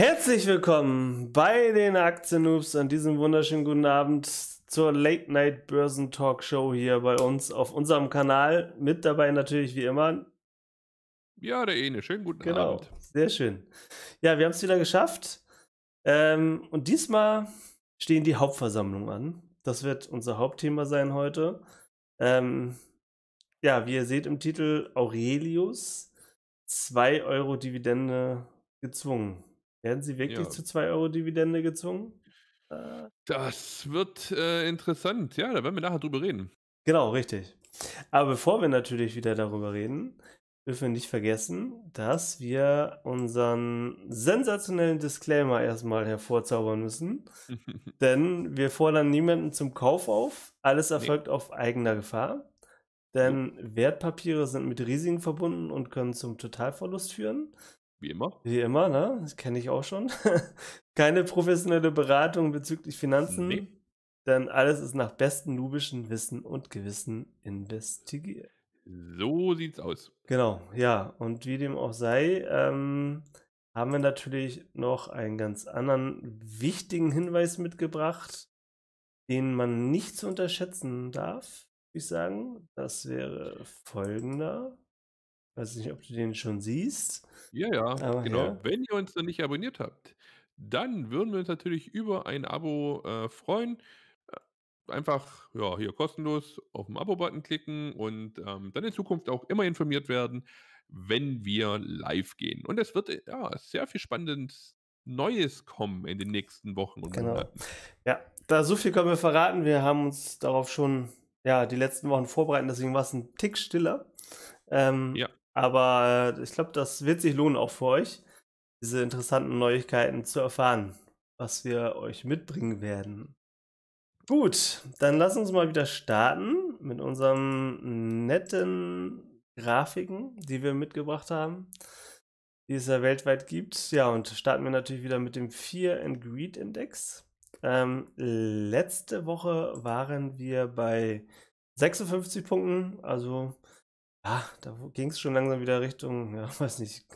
Herzlich willkommen bei den aktien Aktiennoobs an diesem wunderschönen guten Abend zur Late Night Börsen Talk Show hier bei uns auf unserem Kanal. Mit dabei natürlich wie immer. Ja, der Ene. Schönen guten genau. Abend. Sehr schön. Ja, wir haben es wieder geschafft. Ähm, und diesmal stehen die Hauptversammlungen an. Das wird unser Hauptthema sein heute. Ähm, ja, wie ihr seht im Titel Aurelius, 2 Euro Dividende gezwungen. Werden sie wirklich ja. zu 2 Euro Dividende gezwungen? Äh. das wird äh, interessant. Ja, da werden wir nachher drüber reden. Genau, richtig. Aber bevor wir natürlich wieder darüber reden, dürfen wir nicht vergessen, dass wir unseren sensationellen Disclaimer erstmal hervorzaubern müssen. denn wir fordern niemanden zum Kauf auf. Alles erfolgt nee. auf eigener Gefahr. Denn Wertpapiere sind mit Risiken verbunden und können zum Totalverlust führen. Wie immer. Wie immer, ne? Das kenne ich auch schon. Keine professionelle Beratung bezüglich Finanzen. Nee. Denn alles ist nach bestem nubischen Wissen und Gewissen investigiert. So sieht's aus. Genau, ja. Und wie dem auch sei, ähm, haben wir natürlich noch einen ganz anderen wichtigen Hinweis mitgebracht, den man nicht zu unterschätzen darf, würde ich sagen. Das wäre folgender. Weiß nicht, ob du den schon siehst. Ja, ja, Aber genau. Ja. Wenn ihr uns noch nicht abonniert habt, dann würden wir uns natürlich über ein Abo äh, freuen. Äh, einfach ja, hier kostenlos auf den Abo-Button klicken und ähm, dann in Zukunft auch immer informiert werden, wenn wir live gehen. Und es wird ja sehr viel Spannendes Neues kommen in den nächsten Wochen und genau. Monaten. Ja, da so viel können wir verraten. Wir haben uns darauf schon ja, die letzten Wochen vorbereitet, deswegen war es ein Tick stiller. Ähm, ja. Aber äh, ich glaube, das wird sich lohnen auch für euch, diese interessanten Neuigkeiten zu erfahren, was wir euch mitbringen werden. Gut, dann lass uns mal wieder starten mit unseren netten Grafiken, die wir mitgebracht haben, die es ja weltweit gibt. Ja, und starten wir natürlich wieder mit dem Fear and Greed Index. Ähm, letzte Woche waren wir bei 56 Punkten, also ja, da ging es schon langsam wieder Richtung, ja, weiß nicht,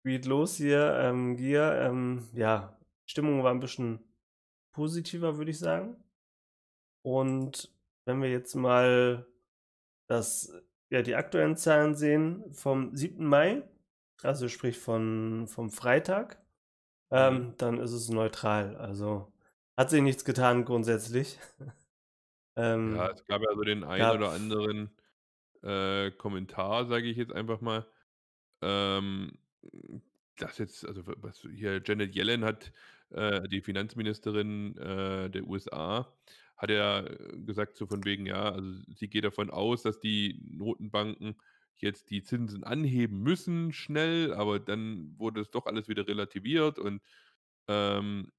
Speed los hier, ähm, Gier. Ähm, ja, Stimmung war ein bisschen positiver, würde ich sagen. Und wenn wir jetzt mal das, ja, die aktuellen Zahlen sehen, vom 7. Mai, also sprich von, vom Freitag, ähm, mhm. dann ist es neutral. Also hat sich nichts getan grundsätzlich. ähm, ja, es gab ja so den einen oder anderen äh, Kommentar, sage ich jetzt einfach mal. Ähm, das jetzt, also was hier Janet Yellen hat, äh, die Finanzministerin äh, der USA, hat ja äh, gesagt, so von wegen, ja, also sie geht davon aus, dass die Notenbanken jetzt die Zinsen anheben müssen, schnell, aber dann wurde es doch alles wieder relativiert und ähm,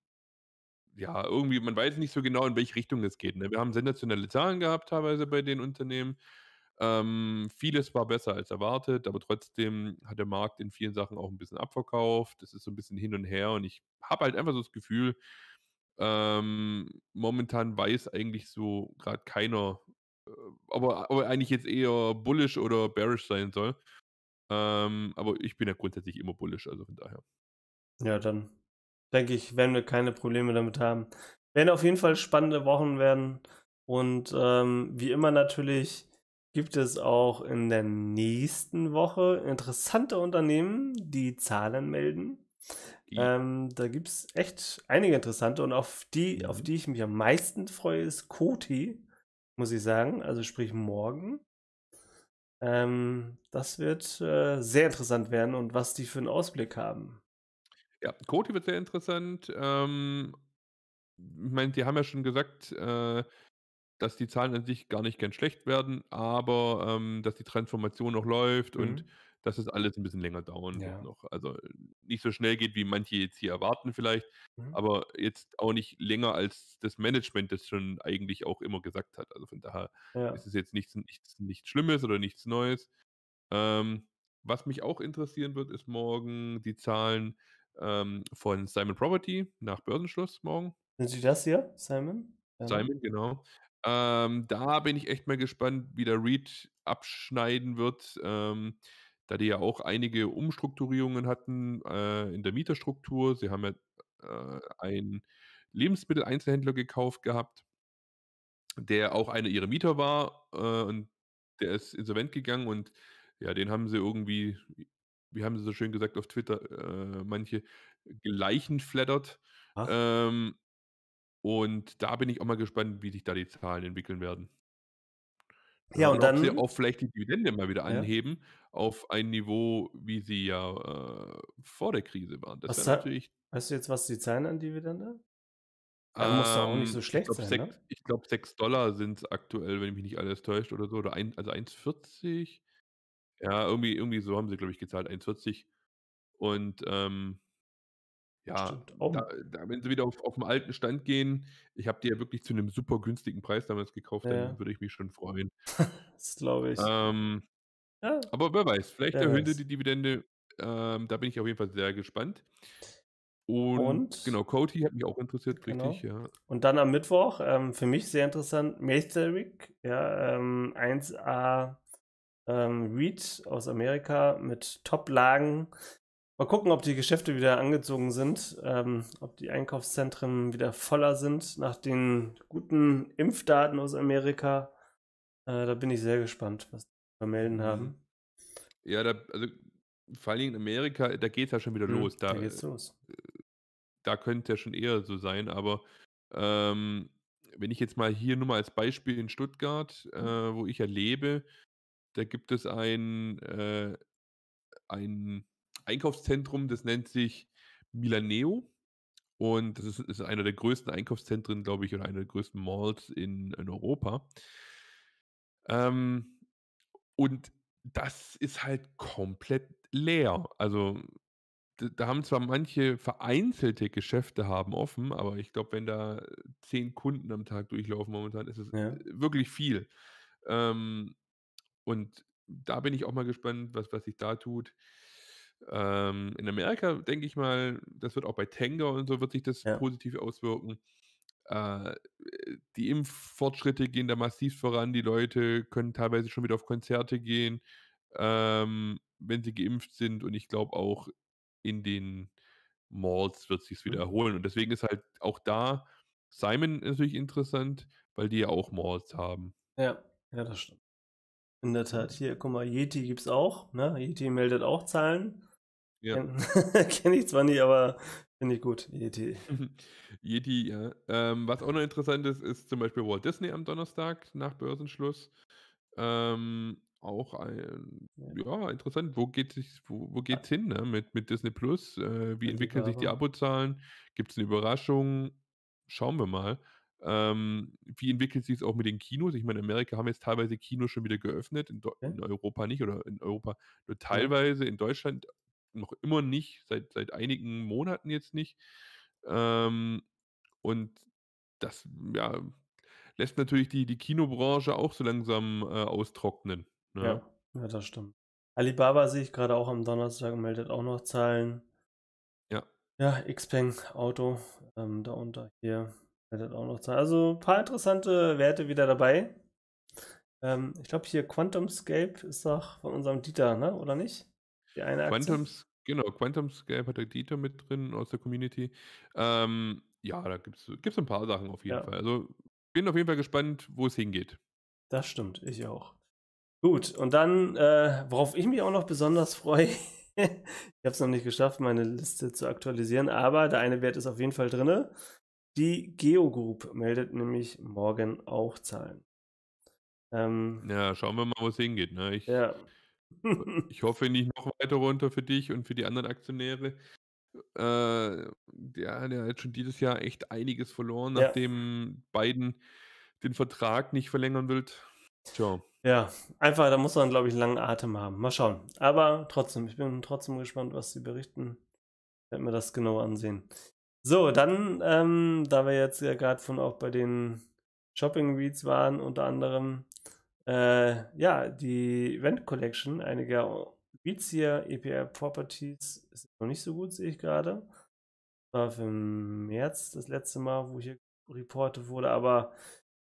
ja, irgendwie, man weiß nicht so genau, in welche Richtung es geht. Ne? Wir haben sensationelle Zahlen gehabt teilweise bei den Unternehmen. Ähm, vieles war besser als erwartet, aber trotzdem hat der Markt in vielen Sachen auch ein bisschen abverkauft. Es ist so ein bisschen hin und her und ich habe halt einfach so das Gefühl, ähm, momentan weiß eigentlich so gerade keiner, äh, ob, er, ob er eigentlich jetzt eher bullish oder bearish sein soll. Ähm, aber ich bin ja grundsätzlich immer bullish, also von daher. Ja, dann denke ich, werden wir keine Probleme damit haben. Werden auf jeden Fall spannende Wochen werden. Und ähm, wie immer natürlich gibt es auch in der nächsten Woche interessante Unternehmen, die Zahlen melden. Ähm, da gibt es echt einige interessante und auf die, mhm. auf die ich mich am meisten freue, ist Koti, muss ich sagen. Also sprich morgen. Ähm, das wird äh, sehr interessant werden und was die für einen Ausblick haben. Ja, Koti wird sehr interessant. Ähm, ich meine, die haben ja schon gesagt, äh, dass die Zahlen an sich gar nicht ganz schlecht werden, aber ähm, dass die Transformation noch läuft mhm. und dass es alles ein bisschen länger dauern ja. wird noch. Also nicht so schnell geht, wie manche jetzt hier erwarten vielleicht, mhm. aber jetzt auch nicht länger als das Management das schon eigentlich auch immer gesagt hat. Also von daher ja. ist es jetzt nichts, nichts, nichts Schlimmes oder nichts Neues. Ähm, was mich auch interessieren wird, ist morgen die Zahlen ähm, von Simon Property nach Börsenschluss morgen. Sind Sie das hier, Simon? Ähm, Simon, genau. Ähm, da bin ich echt mal gespannt, wie der Reed abschneiden wird, ähm, da die ja auch einige Umstrukturierungen hatten äh, in der Mieterstruktur. Sie haben ja äh, einen Lebensmitteleinzelhändler gekauft gehabt, der auch einer ihrer Mieter war äh, und der ist insolvent gegangen und ja, den haben sie irgendwie, wie haben sie so schön gesagt auf Twitter, äh, manche gleichen flattert. Ähm, und da bin ich auch mal gespannt, wie sich da die Zahlen entwickeln werden. Ja, und ob dann. Sie auch vielleicht die Dividende mal wieder anheben ja. auf ein Niveau, wie sie ja äh, vor der Krise waren. Das was natürlich. Weißt du jetzt, was sie zahlen an Dividende? Ähm, muss doch auch nicht ähm, so schlecht ich glaub, sein. 6, ne? Ich glaube, 6 Dollar sind es aktuell, wenn mich nicht alles täuscht oder so. Oder ein, also 1,40. Ja, irgendwie, irgendwie so haben sie, glaube ich, gezahlt. 1,40. Und ähm, ja, da, da, wenn sie wieder auf, auf den alten Stand gehen, ich habe die ja wirklich zu einem super günstigen Preis damals gekauft, ja. dann würde ich mich schon freuen. das glaube ich. Ähm, ja. Aber wer weiß, vielleicht erhöhen sie die Dividende. Ähm, da bin ich auf jeden Fall sehr gespannt. Und, und genau, Cody hat mich auch interessiert, richtig, genau. ja. Und dann am Mittwoch, ähm, für mich sehr interessant, Maesteric, ja, 1A ähm, ähm, Reed aus Amerika mit Top-Lagen Mal gucken, ob die Geschäfte wieder angezogen sind, ähm, ob die Einkaufszentren wieder voller sind nach den guten Impfdaten aus Amerika. Äh, da bin ich sehr gespannt, was die vermelden mhm. haben. Ja, da, also vor allem in Amerika, da geht es ja schon wieder hm, los. Da, da es los. Äh, da könnte ja schon eher so sein, aber ähm, wenn ich jetzt mal hier nur mal als Beispiel in Stuttgart, äh, mhm. wo ich ja lebe, da gibt es ein, äh, ein Einkaufszentrum, das nennt sich Milaneo. Und das ist, ist einer der größten Einkaufszentren, glaube ich, oder einer der größten Malls in, in Europa. Ähm, und das ist halt komplett leer. Also da haben zwar manche vereinzelte Geschäfte haben offen, aber ich glaube, wenn da zehn Kunden am Tag durchlaufen momentan, ist es äh, ja. wirklich viel. Ähm, und da bin ich auch mal gespannt, was, was sich da tut. Ähm, in Amerika denke ich mal, das wird auch bei Tango und so wird sich das ja. positiv auswirken. Äh, die Impffortschritte gehen da massiv voran. Die Leute können teilweise schon wieder auf Konzerte gehen, ähm, wenn sie geimpft sind. Und ich glaube auch in den Malls wird sich mhm. wiederholen. Und deswegen ist halt auch da Simon natürlich interessant, weil die ja auch Malls haben. Ja, ja, das stimmt. In der Tat, mhm. hier, guck mal, Yeti gibt's auch, ne? Yeti meldet auch Zahlen. Ja. Kenne ich zwar nicht, aber finde ich gut. Yeti. Mhm. Yeti, ja. Ähm, was auch noch interessant ist, ist zum Beispiel Walt Disney am Donnerstag nach Börsenschluss. Ähm, auch ein, ja, interessant, wo geht es wo, wo geht's hin ne? mit, mit Disney Plus? Äh, wie entwickeln sich die Abozahlen? Gibt es eine Überraschung? Schauen wir mal. Ähm, wie entwickelt sich es auch mit den Kinos? Ich meine, in Amerika haben jetzt teilweise Kinos schon wieder geöffnet, in, in Europa nicht oder in Europa nur teilweise, in Deutschland noch immer nicht, seit, seit einigen Monaten jetzt nicht. Ähm, und das ja, lässt natürlich die, die Kinobranche auch so langsam äh, austrocknen. Ne? Ja, ja, das stimmt. Alibaba sehe ich gerade auch am Donnerstag, meldet auch noch Zahlen. Ja. Ja, Xpeng Auto, ähm, da unter hier, meldet auch noch Zahlen. Also ein paar interessante Werte wieder dabei. Ähm, ich glaube hier Quantumscape ist doch von unserem Dieter, ne? oder nicht? Die eine Aktie. genau, Quantum Scale hat der Dieter mit drin aus der Community. Ähm, ja, da gibt es ein paar Sachen auf jeden ja. Fall. Also bin auf jeden Fall gespannt, wo es hingeht. Das stimmt, ich auch. Gut, und dann, äh, worauf ich mich auch noch besonders freue, ich habe es noch nicht geschafft, meine Liste zu aktualisieren, aber der eine Wert ist auf jeden Fall drin. Die Geo Group meldet nämlich morgen auch Zahlen. Ähm, ja, schauen wir mal, wo es hingeht. Ne? Ich, ja ich hoffe nicht noch weiter runter für dich und für die anderen Aktionäre. Äh, ja, der hat schon dieses Jahr echt einiges verloren, ja. nachdem Biden den Vertrag nicht verlängern will. Tja. Ja, einfach, da muss man, glaube ich, einen langen Atem haben. Mal schauen. Aber trotzdem, ich bin trotzdem gespannt, was sie berichten. Ich werde mir das genau ansehen. So, dann, ähm, da wir jetzt ja gerade von auch bei den Shopping Reads waren, unter anderem, äh, ja, die Event Collection einiger Vizier EPR Properties ist noch nicht so gut, sehe ich gerade. War im März das letzte Mal, wo hier reportet wurde, aber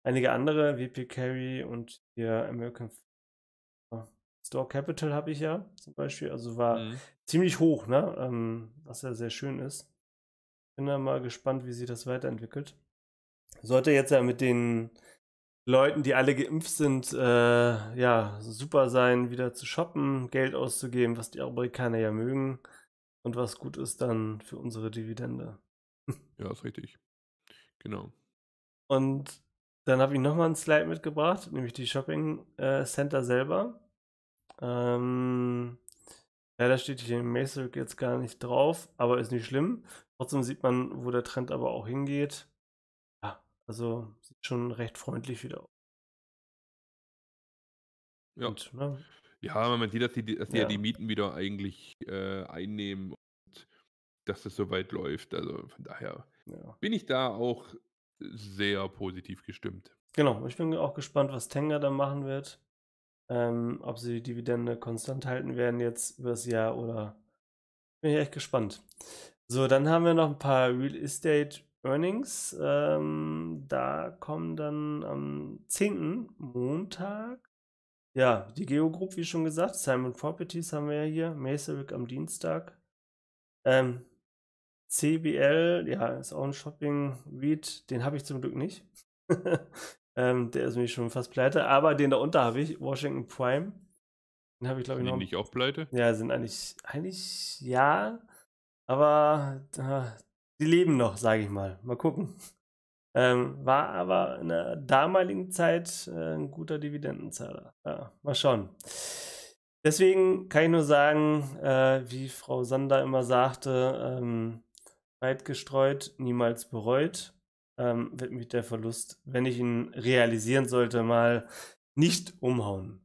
einige andere, WP Carry und hier American Store Capital habe ich ja zum Beispiel, also war mhm. ziemlich hoch, ne? Ähm, was ja sehr schön ist. Bin da mal gespannt, wie sich das weiterentwickelt. Sollte jetzt ja mit den Leuten, die alle geimpft sind, äh, ja, super sein, wieder zu shoppen, Geld auszugeben, was die Amerikaner ja mögen und was gut ist dann für unsere Dividende. Ja, ist richtig. Genau. Und dann habe ich nochmal ein Slide mitgebracht, nämlich die Shopping äh, Center selber. Ähm, leider steht hier im Macework jetzt gar nicht drauf, aber ist nicht schlimm. Trotzdem sieht man, wo der Trend aber auch hingeht. Also sieht schon recht freundlich wieder aus. Ja. Und, ne? Ja, man sieht, dass die, dass sie ja. ja. die Mieten wieder eigentlich äh, einnehmen und dass das so weit läuft. Also von daher ja. bin ich da auch sehr positiv gestimmt. Genau, ich bin auch gespannt, was Tenga da machen wird. Ähm, ob sie die Dividende konstant halten werden jetzt über das Jahr oder bin ich echt gespannt. So, dann haben wir noch ein paar Real Estate Earnings. Ähm, da kommen dann am 10. Montag, ja, die Geo Group, wie schon gesagt, Simon Properties haben wir ja hier, Macerwick am Dienstag. Ähm, CBL, ja, ist auch ein Shopping-Read, den habe ich zum Glück nicht. ähm, der ist nämlich schon fast pleite, aber den da unter habe ich, Washington Prime. Den habe ich, glaube ich, noch. Sind die nicht auch pleite? Ja, sind eigentlich, eigentlich ja, aber ah, sie leben noch, sage ich mal. Mal gucken. Ähm, war aber in der damaligen Zeit äh, ein guter Dividendenzahler. Ja, mal schauen. Deswegen kann ich nur sagen, äh, wie Frau Sander immer sagte, ähm, weit gestreut, niemals bereut, ähm, wird mich der Verlust, wenn ich ihn realisieren sollte, mal nicht umhauen.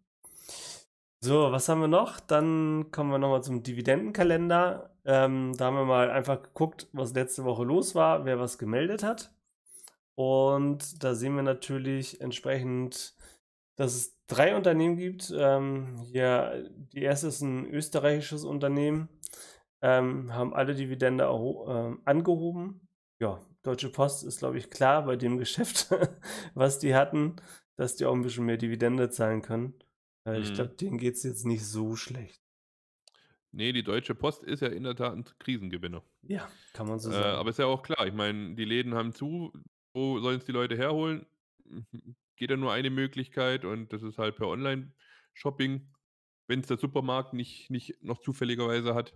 So, was haben wir noch? Dann kommen wir nochmal zum Dividendenkalender. Ähm, da haben wir mal einfach geguckt, was letzte Woche los war, wer was gemeldet hat. Und da sehen wir natürlich entsprechend, dass es drei Unternehmen gibt. Ähm, hier, die erste ist ein österreichisches Unternehmen, ähm, haben alle Dividende äh, angehoben. Ja, Deutsche Post ist, glaube ich, klar bei dem Geschäft, was die hatten, dass die auch ein bisschen mehr Dividende zahlen können. Äh, mhm. Ich glaube, denen geht es jetzt nicht so schlecht. Nee, die Deutsche Post ist ja in der Tat ein Krisengewinner. Ja, kann man so äh, sagen. Äh, aber ist ja auch klar, ich meine, die Läden haben zu, wo sollen es die Leute herholen? Geht ja nur eine Möglichkeit und das ist halt per Online-Shopping, wenn es der Supermarkt nicht, nicht noch zufälligerweise hat.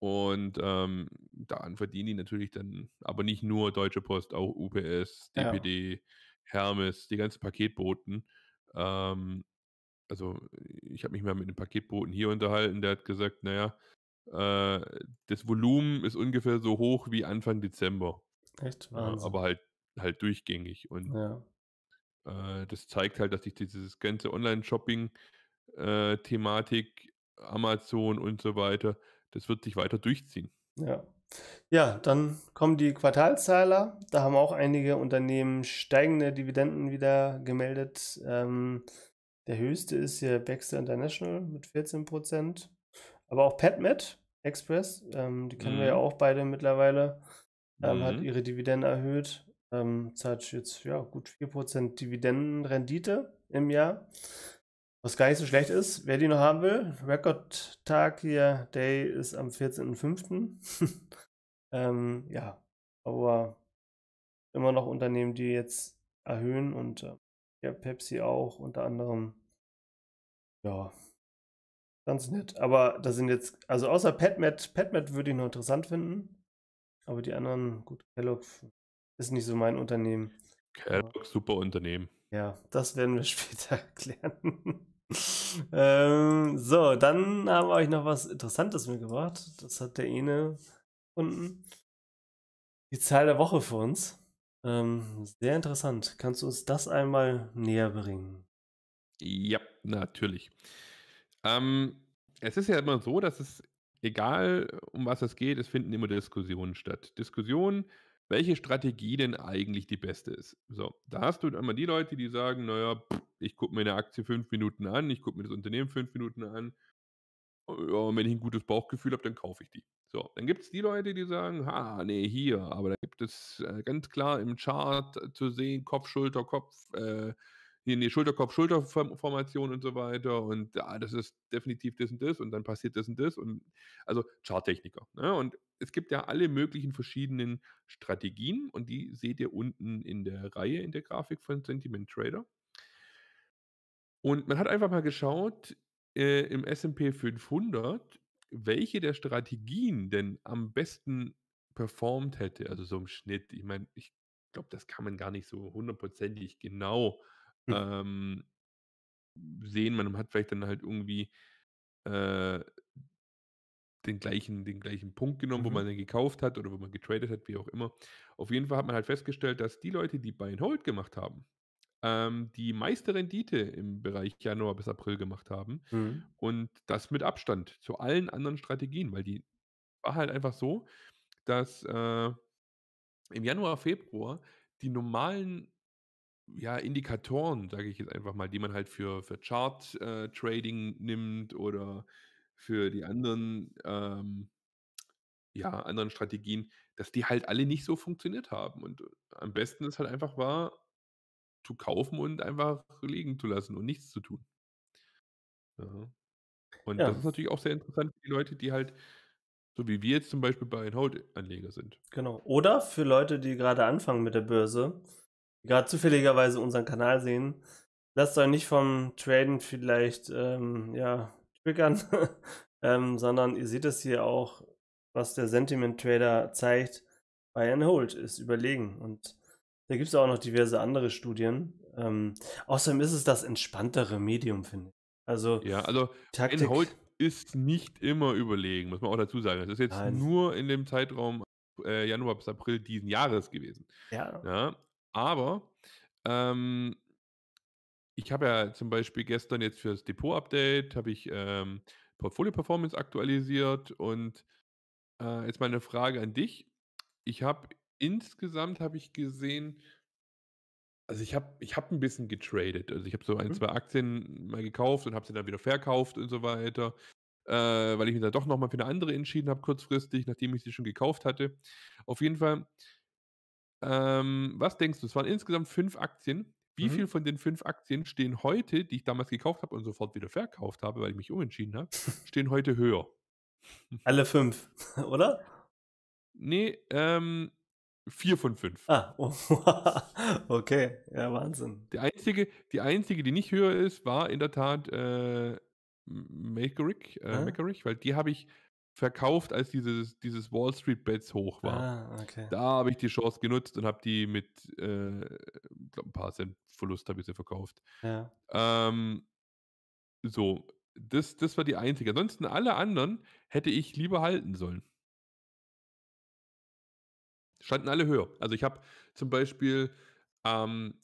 Und ähm, daran verdienen die natürlich dann, aber nicht nur Deutsche Post, auch UPS, DPD, ja. Hermes, die ganzen Paketboten. Ähm, also ich habe mich mal mit einem Paketboten hier unterhalten, der hat gesagt, naja, äh, das Volumen ist ungefähr so hoch wie Anfang Dezember. Echt? Ja, äh, aber halt, halt durchgängig. Und ja. äh, das zeigt halt, dass sich dieses ganze Online-Shopping-Thematik, äh, Amazon und so weiter, das wird sich weiter durchziehen. Ja. Ja, dann kommen die Quartalzahler. Da haben auch einige Unternehmen steigende Dividenden wieder gemeldet. Ähm, der höchste ist hier Baxter International mit 14%. Aber auch PetMed Express, ähm, die kennen mhm. wir ja mhm. auch beide mittlerweile, ähm, mhm. hat ihre Dividenden erhöht. Ähm, zahlt jetzt ja, gut 4% Dividendenrendite im Jahr. Was gar nicht so schlecht ist, wer die noch haben will, Rekordtag hier, Day ist am 14.05. ähm, ja, aber immer noch Unternehmen, die jetzt erhöhen und äh, ja, Pepsi auch, unter anderem. Ja, ganz nett. Aber da sind jetzt, also außer PetMed, PetMed würde ich noch interessant finden. Aber die anderen, gut, Kellogg ist nicht so mein Unternehmen. Kellogg, super Unternehmen. Ja, das werden wir später erklären. ähm, so, dann haben wir euch noch was Interessantes mitgebracht. Das hat der Ene gefunden. Die Zahl der Woche für uns. Ähm, sehr interessant. Kannst du uns das einmal näher bringen? Ja, natürlich. Ähm, es ist ja immer so, dass es, egal um was es geht, es finden immer Diskussionen statt. Diskussionen, welche Strategie denn eigentlich die beste ist. So, da hast du einmal die Leute, die sagen, naja, ich gucke mir eine Aktie fünf Minuten an, ich gucke mir das Unternehmen fünf Minuten an. Und wenn ich ein gutes Bauchgefühl habe, dann kaufe ich die. So, dann gibt es die Leute, die sagen, ha, nee, hier, aber da gibt es äh, ganz klar im Chart äh, zu sehen, Kopf, Schulter, Kopf, äh, hier, nee, Schulter, Kopf, Schulterformation und so weiter und ja, ah, das ist definitiv das und das und dann passiert das und das und also Charttechniker. Ne? Und es gibt ja alle möglichen verschiedenen Strategien und die seht ihr unten in der Reihe in der Grafik von Sentiment Trader. Und man hat einfach mal geschaut, äh, im S&P 500 welche der Strategien denn am besten performt hätte, also so im Schnitt. Ich meine, ich glaube, das kann man gar nicht so hundertprozentig genau hm. ähm, sehen. Man hat vielleicht dann halt irgendwie äh, den, gleichen, den gleichen Punkt genommen, mhm. wo man dann gekauft hat oder wo man getradet hat, wie auch immer. Auf jeden Fall hat man halt festgestellt, dass die Leute, die Buy and Hold gemacht haben, ähm, die meiste Rendite im Bereich Januar bis April gemacht haben. Mhm. Und das mit Abstand zu allen anderen Strategien, weil die war halt einfach so, dass äh, im Januar, Februar die normalen ja, Indikatoren, sage ich jetzt einfach mal, die man halt für, für Chart-Trading äh, nimmt oder für die anderen, ähm, ja, anderen Strategien, dass die halt alle nicht so funktioniert haben. Und am besten ist halt einfach war, zu kaufen und einfach liegen zu lassen und nichts zu tun. Ja. Und ja. das ist natürlich auch sehr interessant für die Leute, die halt, so wie wir jetzt zum Beispiel bei Hold-Anleger sind. Genau. Oder für Leute, die gerade anfangen mit der Börse, die gerade zufälligerweise unseren Kanal sehen, lasst euch nicht vom Traden vielleicht ähm, ja, triggern, ähm, sondern ihr seht es hier auch, was der Sentiment Trader zeigt. Buy Hold ist überlegen und da gibt es auch noch diverse andere Studien. Ähm, außerdem ist es das entspanntere Medium, finde ich. Also, ja, also Taktik, Inhalt ist nicht immer überlegen, muss man auch dazu sagen. Das ist jetzt nein. nur in dem Zeitraum äh, Januar bis April diesen Jahres gewesen. Ja. ja aber ähm, ich habe ja zum Beispiel gestern jetzt für das Depot-Update, habe ich ähm, Portfolio-Performance aktualisiert und äh, jetzt meine Frage an dich. Ich habe Insgesamt habe ich gesehen, also ich habe ich hab ein bisschen getradet. Also ich habe so ein, mhm. zwei Aktien mal gekauft und habe sie dann wieder verkauft und so weiter, äh, weil ich mich dann doch nochmal für eine andere entschieden habe, kurzfristig, nachdem ich sie schon gekauft hatte. Auf jeden Fall, ähm, was denkst du? Es waren insgesamt fünf Aktien. Wie mhm. viel von den fünf Aktien stehen heute, die ich damals gekauft habe und sofort wieder verkauft habe, weil ich mich umentschieden habe, stehen heute höher? Alle fünf, oder? Nee, ähm, Vier von fünf. Ah, oh, okay, ja, Wahnsinn. Die einzige, die einzige, die nicht höher ist, war in der Tat äh, Makerich, äh, ah. Makerich, weil die habe ich verkauft, als dieses, dieses Wall Street Bets hoch war. Ah, okay. Da habe ich die Chance genutzt und habe die mit äh, glaub, ein paar Cent Verlust habe ich sie verkauft. Ja. Ähm, so, das, das war die einzige. Ansonsten alle anderen hätte ich lieber halten sollen standen alle höher. Also ich habe zum Beispiel, ähm,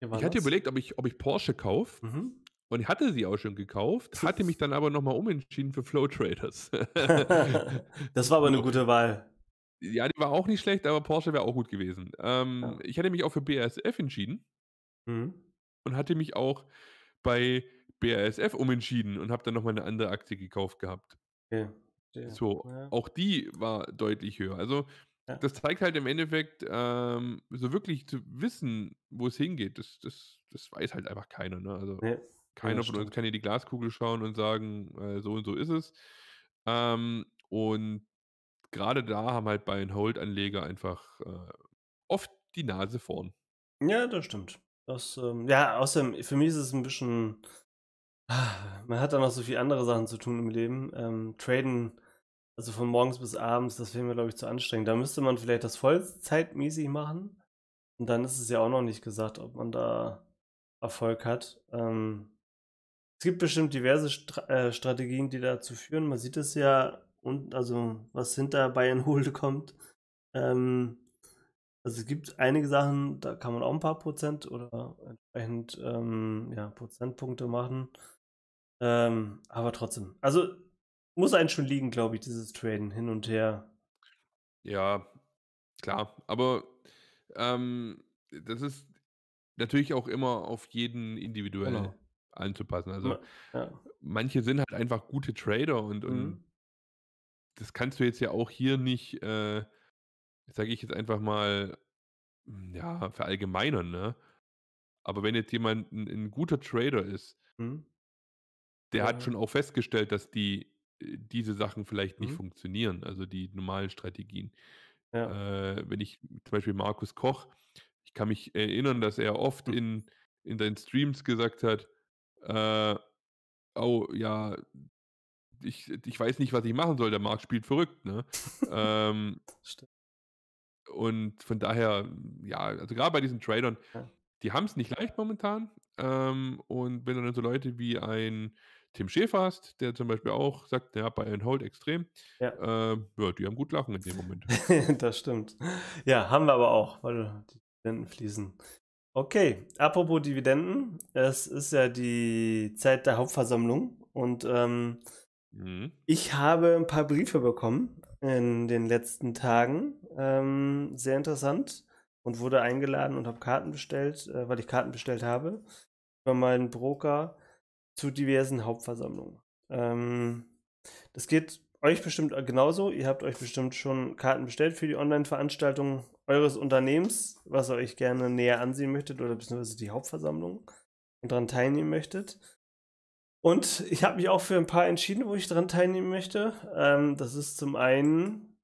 ich hatte das? überlegt, ob ich, ob ich Porsche kaufe. Mhm. Und ich hatte sie auch schon gekauft, hatte mich dann aber nochmal umentschieden für Flow Traders. das war aber eine gute Wahl. Ja, die war auch nicht schlecht, aber Porsche wäre auch gut gewesen. Ähm, ja. Ich hatte mich auch für BASF entschieden mhm. und hatte mich auch bei BASF umentschieden und habe dann nochmal eine andere Aktie gekauft gehabt. Okay. Ja. So, auch die war deutlich höher. Also ja. Das zeigt halt im Endeffekt, ähm, so wirklich zu wissen, wo es hingeht, das, das, das weiß halt einfach keiner. Ne? Also ja, keiner von uns kann in die Glaskugel schauen und sagen, äh, so und so ist es. Ähm, und gerade da haben halt bei and Hold-Anleger einfach äh, oft die Nase vorn. Ja, das stimmt. Das, ähm, ja, außerdem, für mich ist es ein bisschen. Ah, man hat da noch so viel andere Sachen zu tun im Leben. Ähm, Traden also von morgens bis abends, das wäre mir, glaube ich, zu anstrengend. Da müsste man vielleicht das vollzeitmäßig machen. Und dann ist es ja auch noch nicht gesagt, ob man da Erfolg hat. Ähm, es gibt bestimmt diverse Stra äh, Strategien, die dazu führen. Man sieht es ja, und also was hinter Bayern Hold kommt. Ähm, also es gibt einige Sachen, da kann man auch ein paar Prozent oder entsprechend ähm, ja, Prozentpunkte machen. Ähm, aber trotzdem. Also muss einen schon liegen, glaube ich, dieses Traden hin und her. Ja, klar. Aber ähm, das ist natürlich auch immer auf jeden individuell genau. anzupassen. Also ja. manche sind halt einfach gute Trader und, und mhm. das kannst du jetzt ja auch hier nicht, äh, sage ich jetzt einfach mal, hm, ja, verallgemeinern, ne? Aber wenn jetzt jemand ein, ein guter Trader ist, mhm. der ja. hat schon auch festgestellt, dass die diese Sachen vielleicht nicht mhm. funktionieren, also die normalen Strategien. Ja. Äh, wenn ich zum Beispiel Markus Koch, ich kann mich erinnern, dass er oft mhm. in, in seinen Streams gesagt hat, äh, oh ja, ich, ich weiß nicht, was ich machen soll, der Markt spielt verrückt. Ne? ähm, und von daher, ja, also gerade bei diesen Tradern, ja. die haben es nicht leicht momentan. Ähm, und wenn dann so Leute wie ein Tim Schäfer hast, der zum Beispiel auch sagt, ja, bei Hold extrem. Ja. Äh, ja, die haben gut lachen in dem Moment. das stimmt. Ja, haben wir aber auch, weil die Dividenden fließen. Okay, apropos Dividenden, es ist ja die Zeit der Hauptversammlung und ähm, mhm. ich habe ein paar Briefe bekommen in den letzten Tagen. Ähm, sehr interessant und wurde eingeladen und habe Karten bestellt, äh, weil ich Karten bestellt habe über meinen Broker zu diversen Hauptversammlungen. Ähm, das geht euch bestimmt genauso. Ihr habt euch bestimmt schon Karten bestellt für die Online-Veranstaltung eures Unternehmens, was ihr euch gerne näher ansehen möchtet oder beziehungsweise die Hauptversammlung und daran teilnehmen möchtet. Und ich habe mich auch für ein paar entschieden, wo ich daran teilnehmen möchte. Ähm, das ist zum einen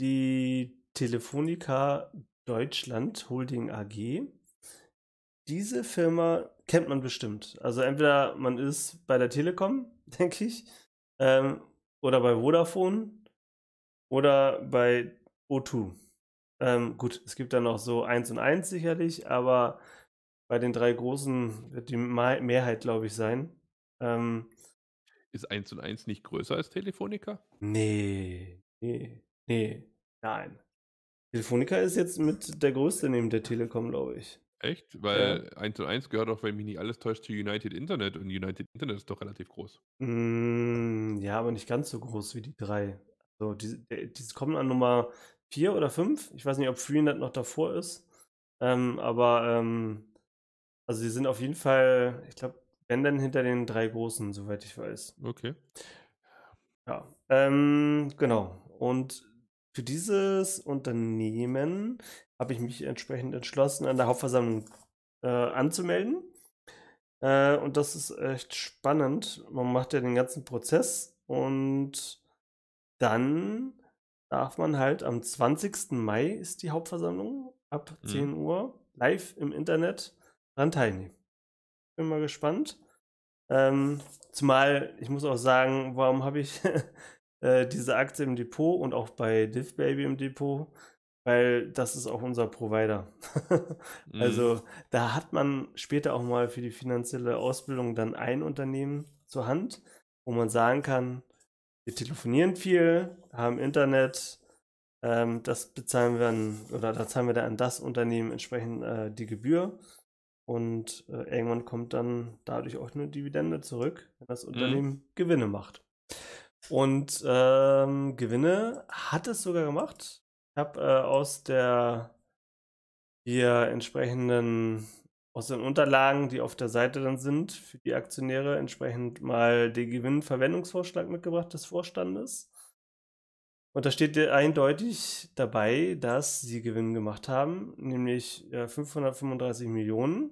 die Telefonica Deutschland Holding AG diese Firma kennt man bestimmt. Also entweder man ist bei der Telekom, denke ich, ähm, oder bei Vodafone oder bei O2. Ähm, gut, es gibt dann noch so eins und eins sicherlich, aber bei den drei großen wird die Mehrheit, glaube ich, sein. Ähm, ist eins und eins nicht größer als Telefonica? Nee, nee, nee, nein. Telefonica ist jetzt mit der größte neben der Telekom, glaube ich. Echt? Weil ja. 1 zu 1 gehört auch, wenn mich nicht alles täuscht, zu United Internet und United Internet ist doch relativ groß. Mm, ja, aber nicht ganz so groß wie die drei. Also, die, äh, die kommen an Nummer 4 oder 5. Ich weiß nicht, ob Freenet noch davor ist. Ähm, aber, ähm, also, die sind auf jeden Fall, ich glaube, wenn dann hinter den drei großen, soweit ich weiß. Okay. Ja, ähm, genau. Und für dieses Unternehmen habe ich mich entsprechend entschlossen, an der Hauptversammlung äh, anzumelden. Äh, und das ist echt spannend. Man macht ja den ganzen Prozess und dann darf man halt am 20. Mai ist die Hauptversammlung ab 10 mhm. Uhr live im Internet dran teilnehmen. Bin mal gespannt. Ähm, zumal, ich muss auch sagen, warum habe ich äh, diese Aktie im Depot und auch bei DivBaby im Depot? weil das ist auch unser Provider. also mhm. da hat man später auch mal für die finanzielle Ausbildung dann ein Unternehmen zur Hand, wo man sagen kann, wir telefonieren viel, haben Internet, ähm, das bezahlen wir an, oder da zahlen wir dann an das Unternehmen entsprechend äh, die Gebühr. Und äh, irgendwann kommt dann dadurch auch eine Dividende zurück, wenn das mhm. Unternehmen mhm. Gewinne macht. Und ähm, Gewinne hat es sogar gemacht habe äh, aus der hier entsprechenden, aus den Unterlagen, die auf der Seite dann sind, für die Aktionäre entsprechend mal den Gewinnverwendungsvorschlag mitgebracht des Vorstandes. Und da steht eindeutig dabei, dass sie Gewinn gemacht haben, nämlich äh, 535 Millionen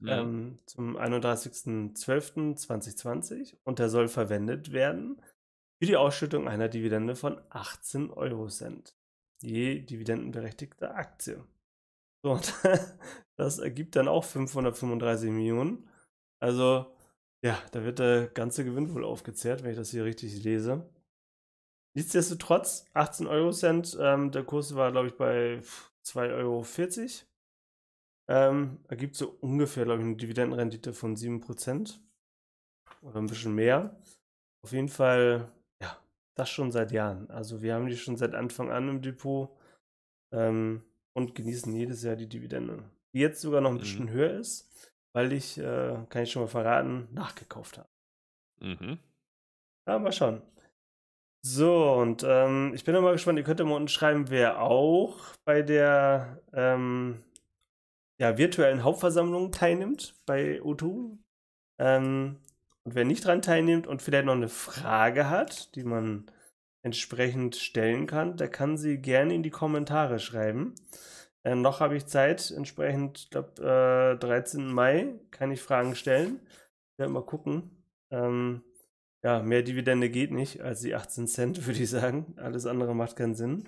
ja. Mhm. ähm, zum 31.12.2020 und der soll verwendet werden für die Ausschüttung einer Dividende von 18 Euro Cent je dividendenberechtigte Aktie. So, das ergibt dann auch 535 Millionen. Also, ja, da wird der ganze Gewinn wohl aufgezehrt, wenn ich das hier richtig lese. Nichtsdestotrotz, 18 Euro Cent, ähm, der Kurs war, glaube ich, bei 2,40 Euro. Ähm, ergibt so ungefähr, glaube ich, eine Dividendenrendite von 7% oder ein bisschen mehr. Auf jeden Fall das schon seit Jahren. Also wir haben die schon seit Anfang an im Depot ähm, und genießen jedes Jahr die Dividende. Die jetzt sogar noch ein mhm. bisschen höher ist, weil ich, äh, kann ich schon mal verraten, nachgekauft habe. Mhm. Ja, mal schauen. So, und ähm, ich bin mal gespannt, ihr könnt ja mal unten schreiben, wer auch bei der ähm, ja, virtuellen Hauptversammlung teilnimmt bei O2. Ähm, und wer nicht dran teilnimmt und vielleicht noch eine Frage hat, die man entsprechend stellen kann, der kann sie gerne in die Kommentare schreiben. Äh, noch habe ich Zeit, entsprechend, ich glaube, äh, 13. Mai kann ich Fragen stellen. Ich werde mal gucken. Ähm, ja, mehr Dividende geht nicht als die 18 Cent, würde ich sagen. Alles andere macht keinen Sinn.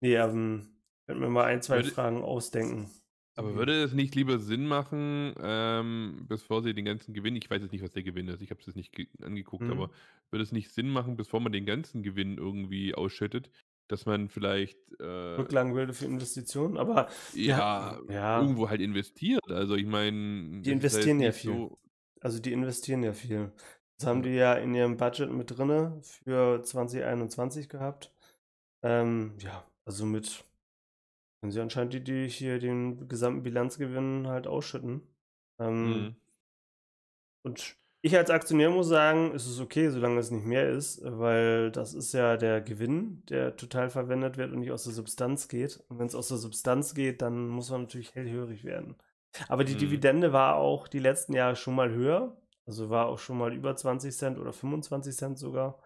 Nee, ähm, könnten wir mal ein, zwei würde Fragen ausdenken. Aber mhm. würde es nicht lieber Sinn machen, ähm, bevor sie den ganzen Gewinn, ich weiß jetzt nicht, was der Gewinn ist, ich habe es jetzt nicht angeguckt, mhm. aber würde es nicht Sinn machen, bevor man den ganzen Gewinn irgendwie ausschüttet, dass man vielleicht. Äh, würde für Investitionen, aber. Ja, ja, irgendwo halt investiert. Also ich meine. Die investieren halt ja viel. So also die investieren ja viel. Das haben die ja in ihrem Budget mit drinne für 2021 gehabt. Ähm, ja, also mit wenn sie anscheinend die, die hier den gesamten Bilanzgewinn halt ausschütten. Ähm, mhm. Und ich als Aktionär muss sagen, ist es okay, solange es nicht mehr ist, weil das ist ja der Gewinn, der total verwendet wird und nicht aus der Substanz geht. Und wenn es aus der Substanz geht, dann muss man natürlich hellhörig werden. Aber die mhm. Dividende war auch die letzten Jahre schon mal höher. Also war auch schon mal über 20 Cent oder 25 Cent sogar.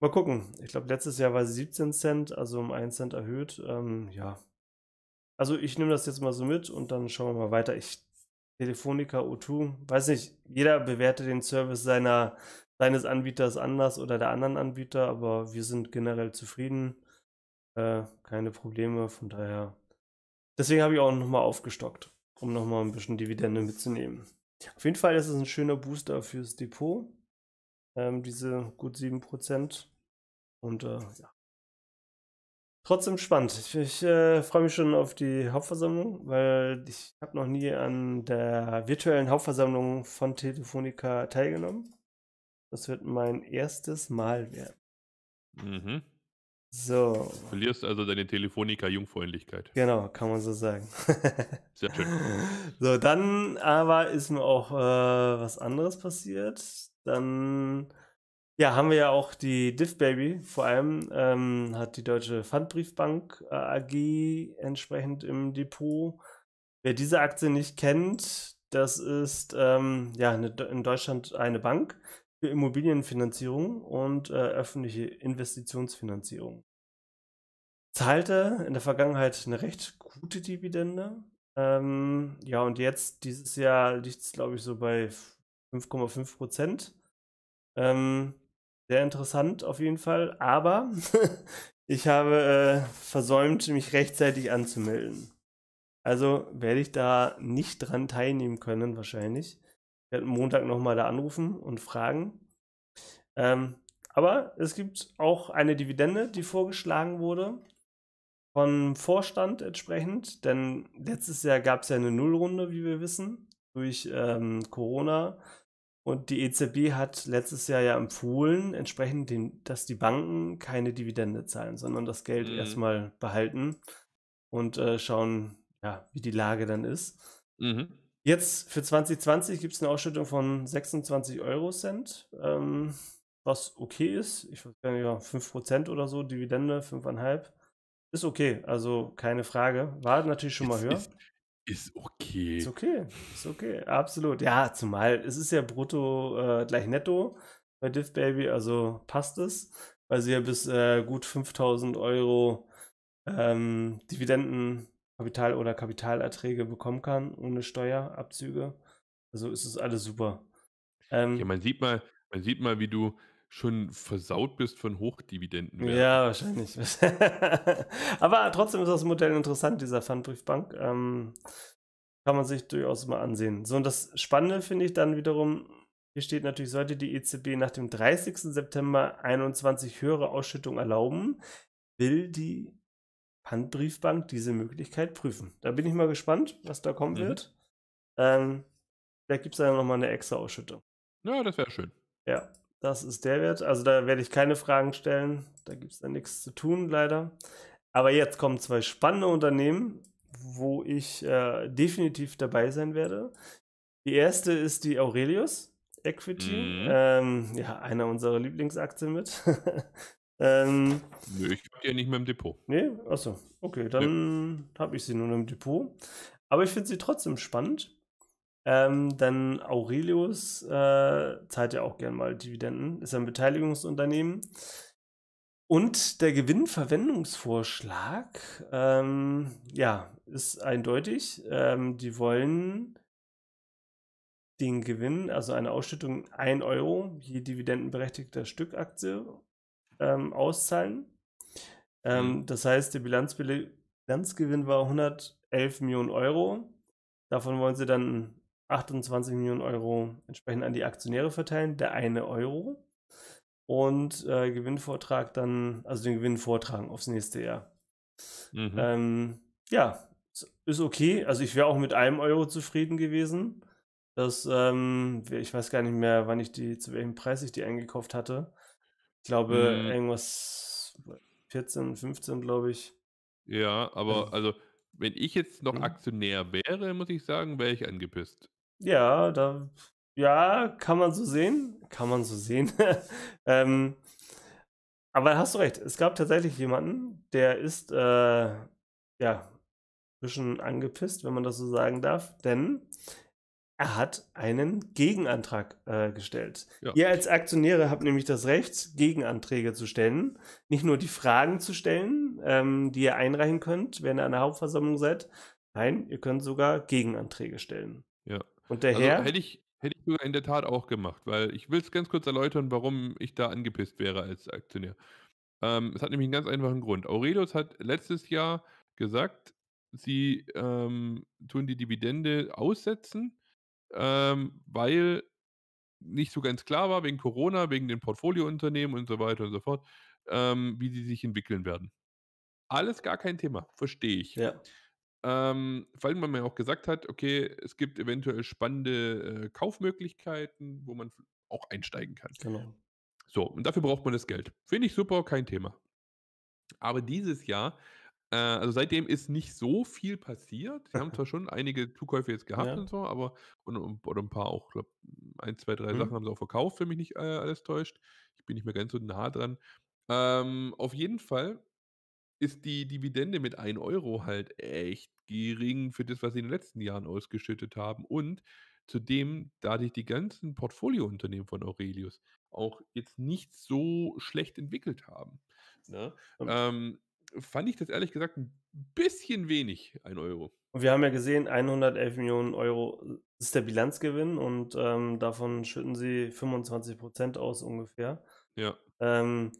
Mal gucken. Ich glaube, letztes Jahr war sie 17 Cent, also um 1 Cent erhöht. Ähm, ja, also ich nehme das jetzt mal so mit und dann schauen wir mal weiter. Ich, Telefonica O2, weiß nicht, jeder bewertet den Service seiner, seines Anbieters anders oder der anderen Anbieter, aber wir sind generell zufrieden. Äh, keine Probleme, von daher. Deswegen habe ich auch nochmal aufgestockt, um nochmal ein bisschen Dividende mitzunehmen. Auf jeden Fall ist es ein schöner Booster fürs Depot. Ähm, diese gut 7%. Und äh, ja, trotzdem spannend. Ich, ich äh, freue mich schon auf die Hauptversammlung, weil ich habe noch nie an der virtuellen Hauptversammlung von Telefonica teilgenommen. Das wird mein erstes Mal werden. Mhm. So. Du verlierst also deine Telefonica-Jungfreundlichkeit. Genau, kann man so sagen. Sehr schön. So, dann aber ist mir auch äh, was anderes passiert. Dann ja, haben wir ja auch die Diff Baby, vor allem ähm, hat die Deutsche Pfandbriefbank äh, AG entsprechend im Depot. Wer diese Aktie nicht kennt, das ist ähm, ja eine, in Deutschland eine Bank für Immobilienfinanzierung und äh, öffentliche Investitionsfinanzierung. Zahlte in der Vergangenheit eine recht gute Dividende. Ähm, ja, und jetzt, dieses Jahr, liegt es, glaube ich, so bei 5,5 Prozent. Ähm, sehr interessant auf jeden Fall, aber ich habe äh, versäumt, mich rechtzeitig anzumelden. Also werde ich da nicht dran teilnehmen können, wahrscheinlich. Ich werde Montag nochmal da anrufen und fragen. Ähm, aber es gibt auch eine Dividende, die vorgeschlagen wurde vom Vorstand entsprechend, denn letztes Jahr gab es ja eine Nullrunde, wie wir wissen, durch ähm, Corona und die EZB hat letztes Jahr ja empfohlen, entsprechend, den, dass die Banken keine Dividende zahlen, sondern das Geld mhm. erstmal behalten und äh, schauen, ja, wie die Lage dann ist. Mhm. Jetzt für 2020 gibt es eine Ausschüttung von 26 Euro Cent, ähm, was okay ist. Ich würde sagen, ja, 5% oder so, Dividende 5,5. Ist okay, also keine Frage. War natürlich schon mal höher. Ist, ist okay. Ist okay, ist okay, absolut. Ja, zumal es ist ja brutto äh, gleich netto bei Diff Baby, also passt es, weil sie ja bis äh, gut 5000 Euro ähm, Dividenden, Kapital oder Kapitalerträge bekommen kann, ohne Steuerabzüge. Also ist es alles super. Ähm, ja, man sieht mal, man sieht mal, wie du, schon versaut bist von Hochdividendenwerten. Ja, wahrscheinlich. Aber trotzdem ist das Modell interessant, dieser Pfandbriefbank. Ähm, kann man sich durchaus mal ansehen. So, und das Spannende finde ich dann wiederum, hier steht natürlich, sollte die EZB nach dem 30. September 21 höhere Ausschüttung erlauben, will die Pfandbriefbank diese Möglichkeit prüfen. Da bin ich mal gespannt, was da kommen mhm. wird. Ähm, vielleicht gibt es dann nochmal eine extra Ausschüttung. Ja, das wäre schön. Das ist der Wert. Also da werde ich keine Fragen stellen. Da gibt es dann nichts zu tun, leider. Aber jetzt kommen zwei spannende Unternehmen, wo ich äh, definitiv dabei sein werde. Die erste ist die Aurelius Equity. Mhm. Ähm, ja, einer unserer Lieblingsaktien mit. ähm, Nö, ich habe die ja nicht mehr im Depot. Nee, achso. Okay, dann habe ich sie nur im Depot. Aber ich finde sie trotzdem spannend. Ähm, dann Aurelius äh, zahlt ja auch gern mal Dividenden, ist ein Beteiligungsunternehmen. Und der Gewinnverwendungsvorschlag, ähm, ja, ist eindeutig. Ähm, die wollen den Gewinn, also eine Ausschüttung 1 Euro je dividendenberechtigter Stückaktie ähm, auszahlen. Ähm, mhm. Das heißt, der Bilanzgewinn war 111 Millionen Euro. Davon wollen sie dann 28 Millionen Euro entsprechend an die Aktionäre verteilen, der eine Euro und äh, Gewinnvortrag dann, also den Gewinn vortragen aufs nächste Jahr. Mhm. Ähm, ja, ist okay. Also ich wäre auch mit einem Euro zufrieden gewesen. Das, ähm, ich weiß gar nicht mehr, wann ich die, zu welchem Preis ich die eingekauft hatte. Ich glaube, mhm. irgendwas 14, 15, glaube ich. Ja, aber also, also wenn ich jetzt noch hm? Aktionär wäre, muss ich sagen, wäre ich angepisst. Ja, da, ja, kann man so sehen. Kann man so sehen. ähm, aber hast du recht. Es gab tatsächlich jemanden, der ist, äh, ja, ein bisschen angepisst, wenn man das so sagen darf, denn er hat einen Gegenantrag äh, gestellt. Ja. Ihr als Aktionäre habt nämlich das Recht, Gegenanträge zu stellen. Nicht nur die Fragen zu stellen, ähm, die ihr einreichen könnt, wenn ihr an der Hauptversammlung seid. Nein, ihr könnt sogar Gegenanträge stellen. Ja. Und der also, Herr? Hätte ich, hätte ich sogar in der Tat auch gemacht, weil ich will es ganz kurz erläutern, warum ich da angepisst wäre als Aktionär. Ähm, es hat nämlich einen ganz einfachen Grund. Aurelius hat letztes Jahr gesagt, sie ähm, tun die Dividende aussetzen, ähm, weil nicht so ganz klar war wegen Corona, wegen den Portfoliounternehmen und so weiter und so fort, ähm, wie sie sich entwickeln werden. Alles gar kein Thema, verstehe ich. Ja. Ähm, vor allem, weil man ja auch gesagt hat, okay, es gibt eventuell spannende äh, Kaufmöglichkeiten, wo man auch einsteigen kann. Genau. So, und dafür braucht man das Geld. Finde ich super, kein Thema. Aber dieses Jahr, äh, also seitdem ist nicht so viel passiert. Wir haben zwar schon einige Zukäufe jetzt gehabt ja. und so, aber und, und, oder ein paar auch, glaube ein, zwei, drei mhm. Sachen haben sie auch verkauft, wenn mich nicht äh, alles täuscht. Ich bin nicht mehr ganz so nah dran. Ähm, auf jeden Fall ist die Dividende mit 1 Euro halt echt gering für das, was sie in den letzten Jahren ausgeschüttet haben. Und zudem, dadurch die ganzen Portfoliounternehmen von Aurelius auch jetzt nicht so schlecht entwickelt haben, ne? ähm, fand ich das ehrlich gesagt ein bisschen wenig, 1 Euro. Und wir haben ja gesehen, 111 Millionen Euro äh, ist der Bilanzgewinn und ähm, davon schütten sie 25 Prozent aus ungefähr. Ja. Ähm,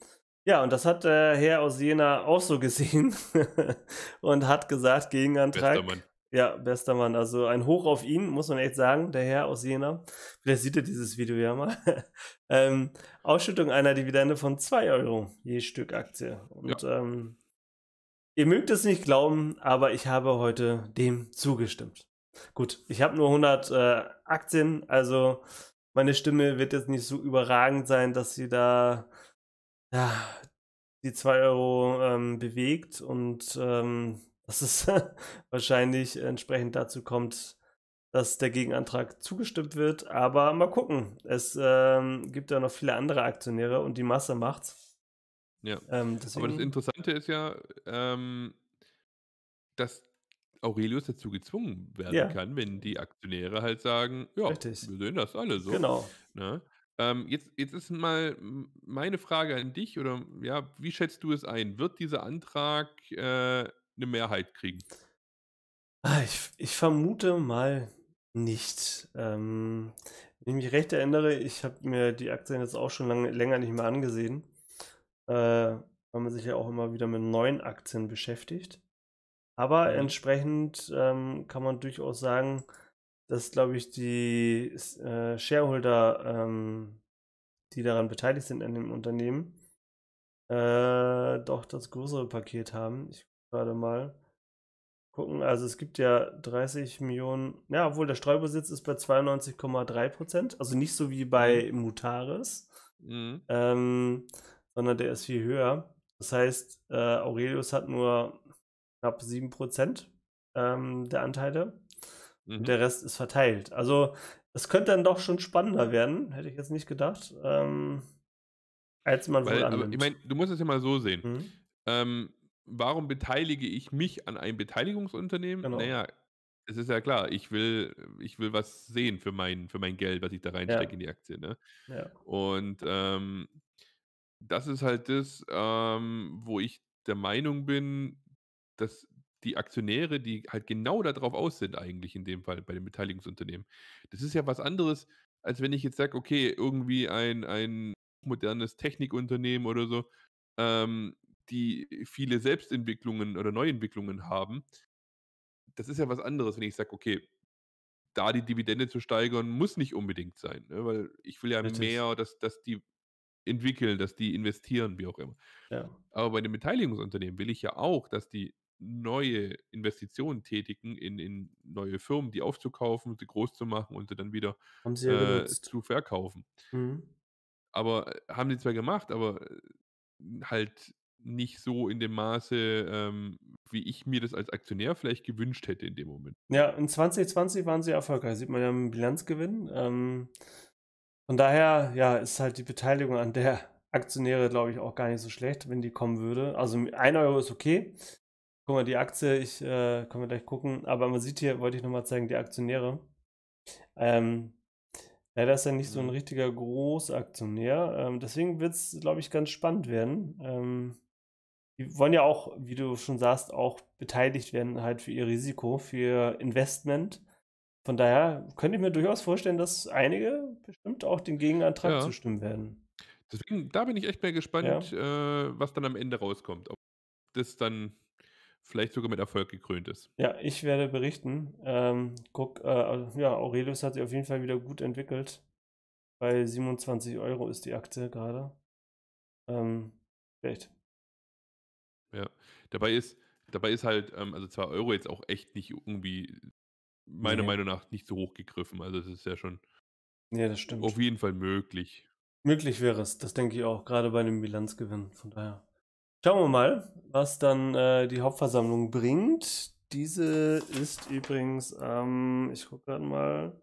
ja, und das hat der Herr aus Jena auch so gesehen und hat gesagt, Gegenantrag. Bester Mann. Ja, bester Mann. Also ein Hoch auf ihn, muss man echt sagen, der Herr aus Jena. Vielleicht sieht er dieses Video ja mal. ähm, Ausschüttung einer Dividende von 2 Euro je Stück Aktie. Und ja. ähm, ihr mögt es nicht glauben, aber ich habe heute dem zugestimmt. Gut, ich habe nur 100 äh, Aktien, also meine Stimme wird jetzt nicht so überragend sein, dass sie da ja, die 2 Euro ähm, bewegt und ähm, dass es wahrscheinlich entsprechend dazu kommt, dass der Gegenantrag zugestimmt wird. Aber mal gucken. Es ähm, gibt ja noch viele andere Aktionäre und die Masse macht's. Ja. Ähm, Aber das Interessante ist ja, ähm, dass Aurelius dazu gezwungen werden ja. kann, wenn die Aktionäre halt sagen, ja, Richtig. wir sehen das alle so. Genau. Ne? Ähm, jetzt, jetzt ist mal meine Frage an dich oder ja, wie schätzt du es ein? Wird dieser Antrag äh, eine Mehrheit kriegen? Ah, ich, ich vermute mal nicht. Ähm, wenn ich mich recht erinnere, ich habe mir die Aktien jetzt auch schon lang, länger nicht mehr angesehen, äh, weil man sich ja auch immer wieder mit neuen Aktien beschäftigt. Aber mhm. entsprechend ähm, kann man durchaus sagen, dass, glaube ich, die äh, Shareholder, ähm, die daran beteiligt sind an dem Unternehmen, äh, doch das größere Paket haben. Ich gerade mal gucken. Also es gibt ja 30 Millionen, ja, obwohl der Streubesitz ist bei 92,3 Prozent, also nicht so wie bei mhm. Mutaris, mhm. ähm, sondern der ist viel höher. Das heißt, äh, Aurelius hat nur knapp 7 Prozent ähm, der Anteile. Mhm. der Rest ist verteilt. Also es könnte dann doch schon spannender werden, hätte ich jetzt nicht gedacht, ähm, als man Weil, wohl annimmt. Aber ich meine, du musst es ja mal so sehen. Mhm. Ähm, warum beteilige ich mich an einem Beteiligungsunternehmen? Genau. Naja, es ist ja klar, ich will, ich will was sehen für mein, für mein Geld, was ich da reinstecke ja. in die Aktie. Ne? Ja. Und ähm, das ist halt das, ähm, wo ich der Meinung bin, dass die Aktionäre, die halt genau darauf aus sind, eigentlich in dem Fall bei den Beteiligungsunternehmen. Das ist ja was anderes, als wenn ich jetzt sage, okay, irgendwie ein, ein modernes Technikunternehmen oder so, ähm, die viele Selbstentwicklungen oder Neuentwicklungen haben. Das ist ja was anderes, wenn ich sage, okay, da die Dividende zu steigern, muss nicht unbedingt sein, ne? weil ich will ja Richtig. mehr, dass, dass die entwickeln, dass die investieren, wie auch immer. Ja. Aber bei den Beteiligungsunternehmen will ich ja auch, dass die neue Investitionen tätigen in, in neue Firmen, die aufzukaufen, sie groß zu machen und sie dann wieder sie ja äh, zu verkaufen. Mhm. Aber äh, haben sie zwar gemacht, aber äh, halt nicht so in dem Maße, ähm, wie ich mir das als Aktionär vielleicht gewünscht hätte in dem Moment. Ja, in 2020 waren sie erfolgreich, sieht man ja im Bilanzgewinn. Ähm, von daher, ja, ist halt die Beteiligung an der Aktionäre, glaube ich, auch gar nicht so schlecht, wenn die kommen würde. Also ein Euro ist okay. Guck mal, die Aktie, ich äh, können wir gleich gucken, aber man sieht hier, wollte ich nochmal zeigen, die Aktionäre. Ähm, leider ist er nicht so ein mhm. richtiger Großaktionär. Ähm, deswegen wird es, glaube ich, ganz spannend werden. Ähm, die wollen ja auch, wie du schon sagst, auch beteiligt werden halt für ihr Risiko, für Investment. Von daher könnte ich mir durchaus vorstellen, dass einige bestimmt auch dem Gegenantrag ja. zustimmen werden. Deswegen, da bin ich echt mehr gespannt, ja. äh, was dann am Ende rauskommt. Ob das dann vielleicht sogar mit Erfolg gekrönt ist. Ja, ich werde berichten. Ähm, guck, äh, also, ja, Aurelius hat sich auf jeden Fall wieder gut entwickelt. Bei 27 Euro ist die Aktie gerade. Ähm, vielleicht. Ja, dabei ist, dabei ist halt, ähm, also 2 Euro jetzt auch echt nicht irgendwie, meiner nee. Meinung nach, nicht so hoch gegriffen. Also es ist ja schon ja, das stimmt. auf jeden Fall möglich. Möglich wäre es, das denke ich auch, gerade bei einem Bilanzgewinn, von daher. Schauen wir mal, was dann äh, die Hauptversammlung bringt. Diese ist übrigens am, ähm, ich gucke gerade mal,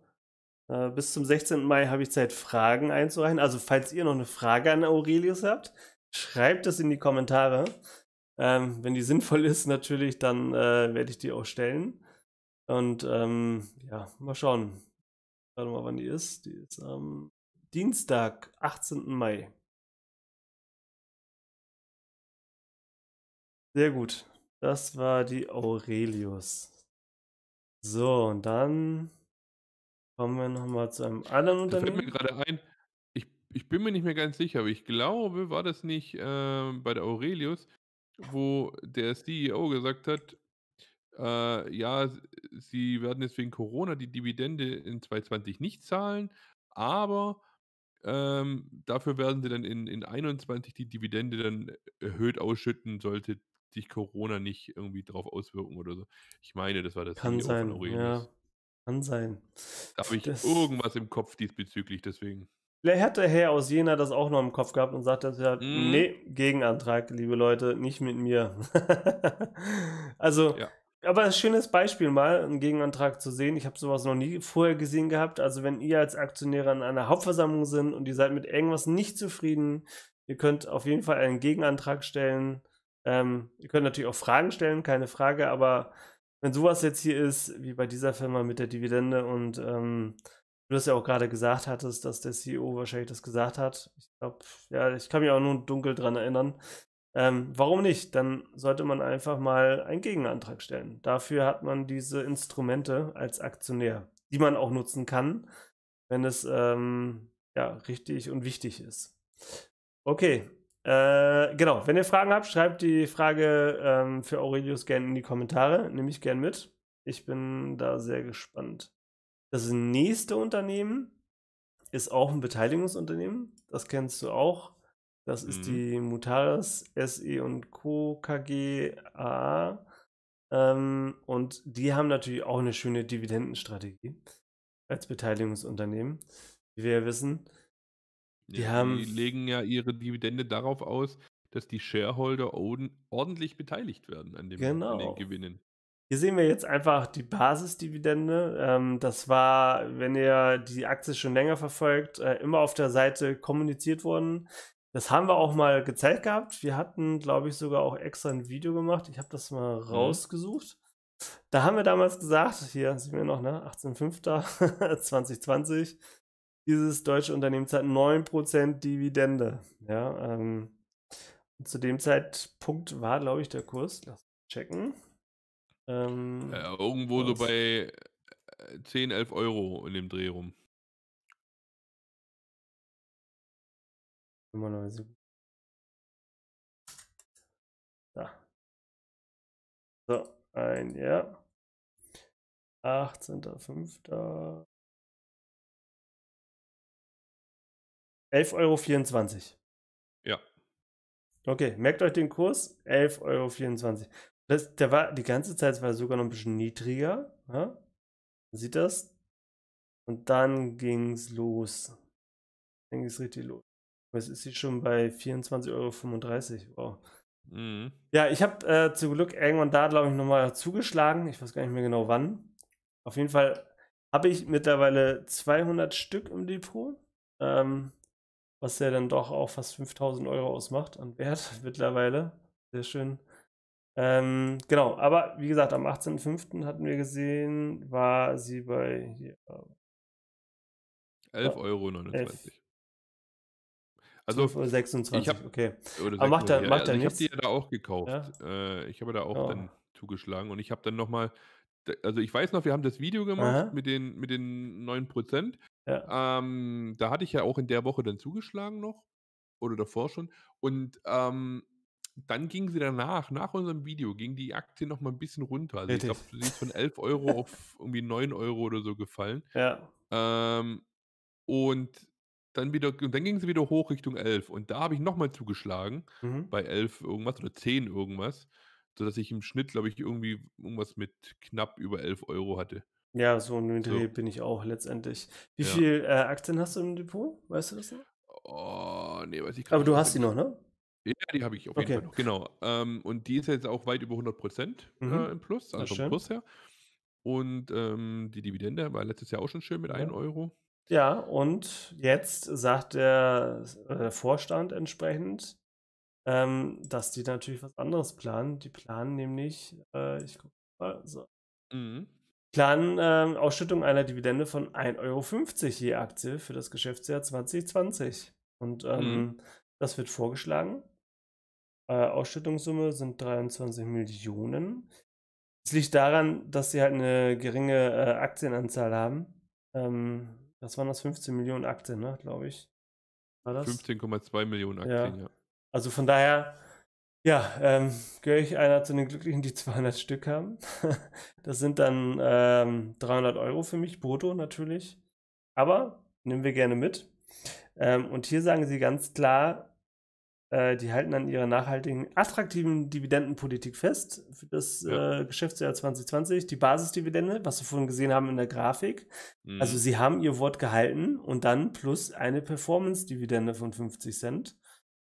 äh, bis zum 16. Mai habe ich Zeit, Fragen einzureichen. Also falls ihr noch eine Frage an Aurelius habt, schreibt es in die Kommentare. Ähm, wenn die sinnvoll ist, natürlich, dann äh, werde ich die auch stellen. Und ähm, ja, mal schauen. Warte mal, wann die ist. Die ist am Dienstag, 18. Mai. Sehr gut. Das war die Aurelius. So, und dann kommen wir nochmal zu einem anderen da Unternehmen. Fällt mir gerade ein, ich, ich bin mir nicht mehr ganz sicher, aber ich glaube, war das nicht äh, bei der Aurelius, wo der CEO gesagt hat, äh, ja, sie werden jetzt wegen Corona die Dividende in 2020 nicht zahlen, aber ähm, dafür werden sie dann in, in 21 die Dividende dann erhöht ausschütten, sollte sich Corona nicht irgendwie drauf auswirken oder so. Ich meine, das war das. Kann sein, ja. Kann sein. Da habe ich das irgendwas im Kopf diesbezüglich, deswegen. Vielleicht hat der Herr aus Jena das auch noch im Kopf gehabt und sagt, dass er, mm. nee, Gegenantrag, liebe Leute, nicht mit mir. also, ja. aber ein schönes Beispiel mal, einen Gegenantrag zu sehen. Ich habe sowas noch nie vorher gesehen gehabt. Also, wenn ihr als Aktionäre in einer Hauptversammlung sind und ihr seid mit irgendwas nicht zufrieden, ihr könnt auf jeden Fall einen Gegenantrag stellen ähm, ihr könnt natürlich auch Fragen stellen, keine Frage, aber wenn sowas jetzt hier ist, wie bei dieser Firma mit der Dividende und ähm, du das ja auch gerade gesagt hattest, dass der CEO wahrscheinlich das gesagt hat. Ich glaube, ja, ich kann mich auch nur dunkel dran erinnern. Ähm, warum nicht? Dann sollte man einfach mal einen Gegenantrag stellen. Dafür hat man diese Instrumente als Aktionär, die man auch nutzen kann, wenn es ähm, ja, richtig und wichtig ist. Okay, äh, genau, wenn ihr Fragen habt, schreibt die Frage ähm, für Aurelius gerne in die Kommentare. Nehme ich gern mit. Ich bin da sehr gespannt. Das nächste Unternehmen ist auch ein Beteiligungsunternehmen. Das kennst du auch. Das mhm. ist die Mutaris SE und Co. KGA. Ähm, und die haben natürlich auch eine schöne Dividendenstrategie als Beteiligungsunternehmen, wie wir ja wissen. Die, ja, die legen ja ihre Dividende darauf aus, dass die Shareholder ordentlich beteiligt werden an, dem, genau. an den genau. Gewinnen. Hier sehen wir jetzt einfach die Basisdividende. Ähm, das war, wenn ihr die Aktie schon länger verfolgt, äh, immer auf der Seite kommuniziert worden. Das haben wir auch mal gezeigt gehabt. Wir hatten, glaube ich, sogar auch extra ein Video gemacht. Ich habe das mal mhm. rausgesucht. Da haben wir damals gesagt, hier sind wir noch, ne? 18.05.2020, dieses deutsche Unternehmen zahlt 9% Dividende. Ja, ähm, zu dem Zeitpunkt war, glaube ich, der Kurs, lass checken. Ähm, ja, äh, irgendwo so bei 10, äh, 11 Euro in dem Dreh rum. Da. So, ein Jahr. 18.05. 11,24 Euro. Ja. Okay, merkt euch den Kurs, 11,24 Euro. Das, der war die ganze Zeit war sogar noch ein bisschen niedriger. Ja? Sieht das? Und dann ging es los. Dann ging es richtig los. Es ist sie schon bei 24,35 Euro. Wow. Mhm. Ja, ich habe äh, zum Glück irgendwann da, glaube ich, nochmal zugeschlagen. Ich weiß gar nicht mehr genau wann. Auf jeden Fall habe ich mittlerweile 200 Stück im Depot. Ähm, was ja dann doch auch fast 5000 Euro ausmacht an Wert mittlerweile. Sehr schön. Ähm, genau, aber wie gesagt, am 18.05. hatten wir gesehen, war sie bei hier, 11,29 äh, Euro. 29. Also 26, hab, okay. Aber macht er, ja, macht er also nichts? Ich habe die ja da auch gekauft. Ja? Äh, ich habe da auch ja. dann zugeschlagen und ich habe dann nochmal, also ich weiß noch, wir haben das Video gemacht mit den, mit den 9%. Ja. Ähm, da hatte ich ja auch in der Woche dann zugeschlagen noch oder davor schon. Und ähm, dann ging sie danach, nach unserem Video, ging die Aktie noch mal ein bisschen runter. Also Richtig. ich glaube, sie ist von 11 Euro auf irgendwie 9 Euro oder so gefallen. Ja. Ähm, und dann wieder, und dann ging sie wieder hoch Richtung 11. Und da habe ich noch mal zugeschlagen, mhm. bei 11 irgendwas oder 10 irgendwas, sodass ich im Schnitt, glaube ich, irgendwie irgendwas mit knapp über 11 Euro hatte. Ja, so ein Dreh so. bin ich auch letztendlich. Wie ja. viel äh, Aktien hast du im Depot? Weißt du das noch? Oh, nee, weiß ich gar Aber nicht. Aber du hast die noch, ne? Ja, die habe ich auf okay. jeden Fall noch, genau. Ähm, und die ist jetzt auch weit über 100 Prozent mhm. äh, im Plus, also vom Plus her. Und ähm, die Dividende war letztes Jahr auch schon schön mit ja. 1 Euro. Ja, und jetzt sagt der, äh, Vorstand entsprechend, ähm, dass die natürlich was anderes planen. Die planen nämlich, äh, ich gucke mal, so. Mhm planen äh, Ausschüttung einer Dividende von 1,50 Euro je Aktie für das Geschäftsjahr 2020. Und ähm, mhm. das wird vorgeschlagen. Äh, Ausschüttungssumme sind 23 Millionen. Es liegt daran, dass sie halt eine geringe äh, Aktienanzahl haben. Ähm, das waren das 15 Millionen Aktien, ne, glaube ich. 15,2 Millionen Aktien, ja. ja. Also von daher ja, ähm, gehöre ich einer zu den Glücklichen, die 200 Stück haben. das sind dann ähm, 300 Euro für mich, brutto natürlich. Aber nehmen wir gerne mit. Ähm, und hier sagen sie ganz klar, äh, die halten an ihrer nachhaltigen, attraktiven Dividendenpolitik fest für das ja. äh, Geschäftsjahr 2020. Die Basisdividende, was wir vorhin gesehen haben in der Grafik. Also mhm. Also sie haben ihr Wort gehalten und dann plus eine Performance-Dividende von 50 Cent,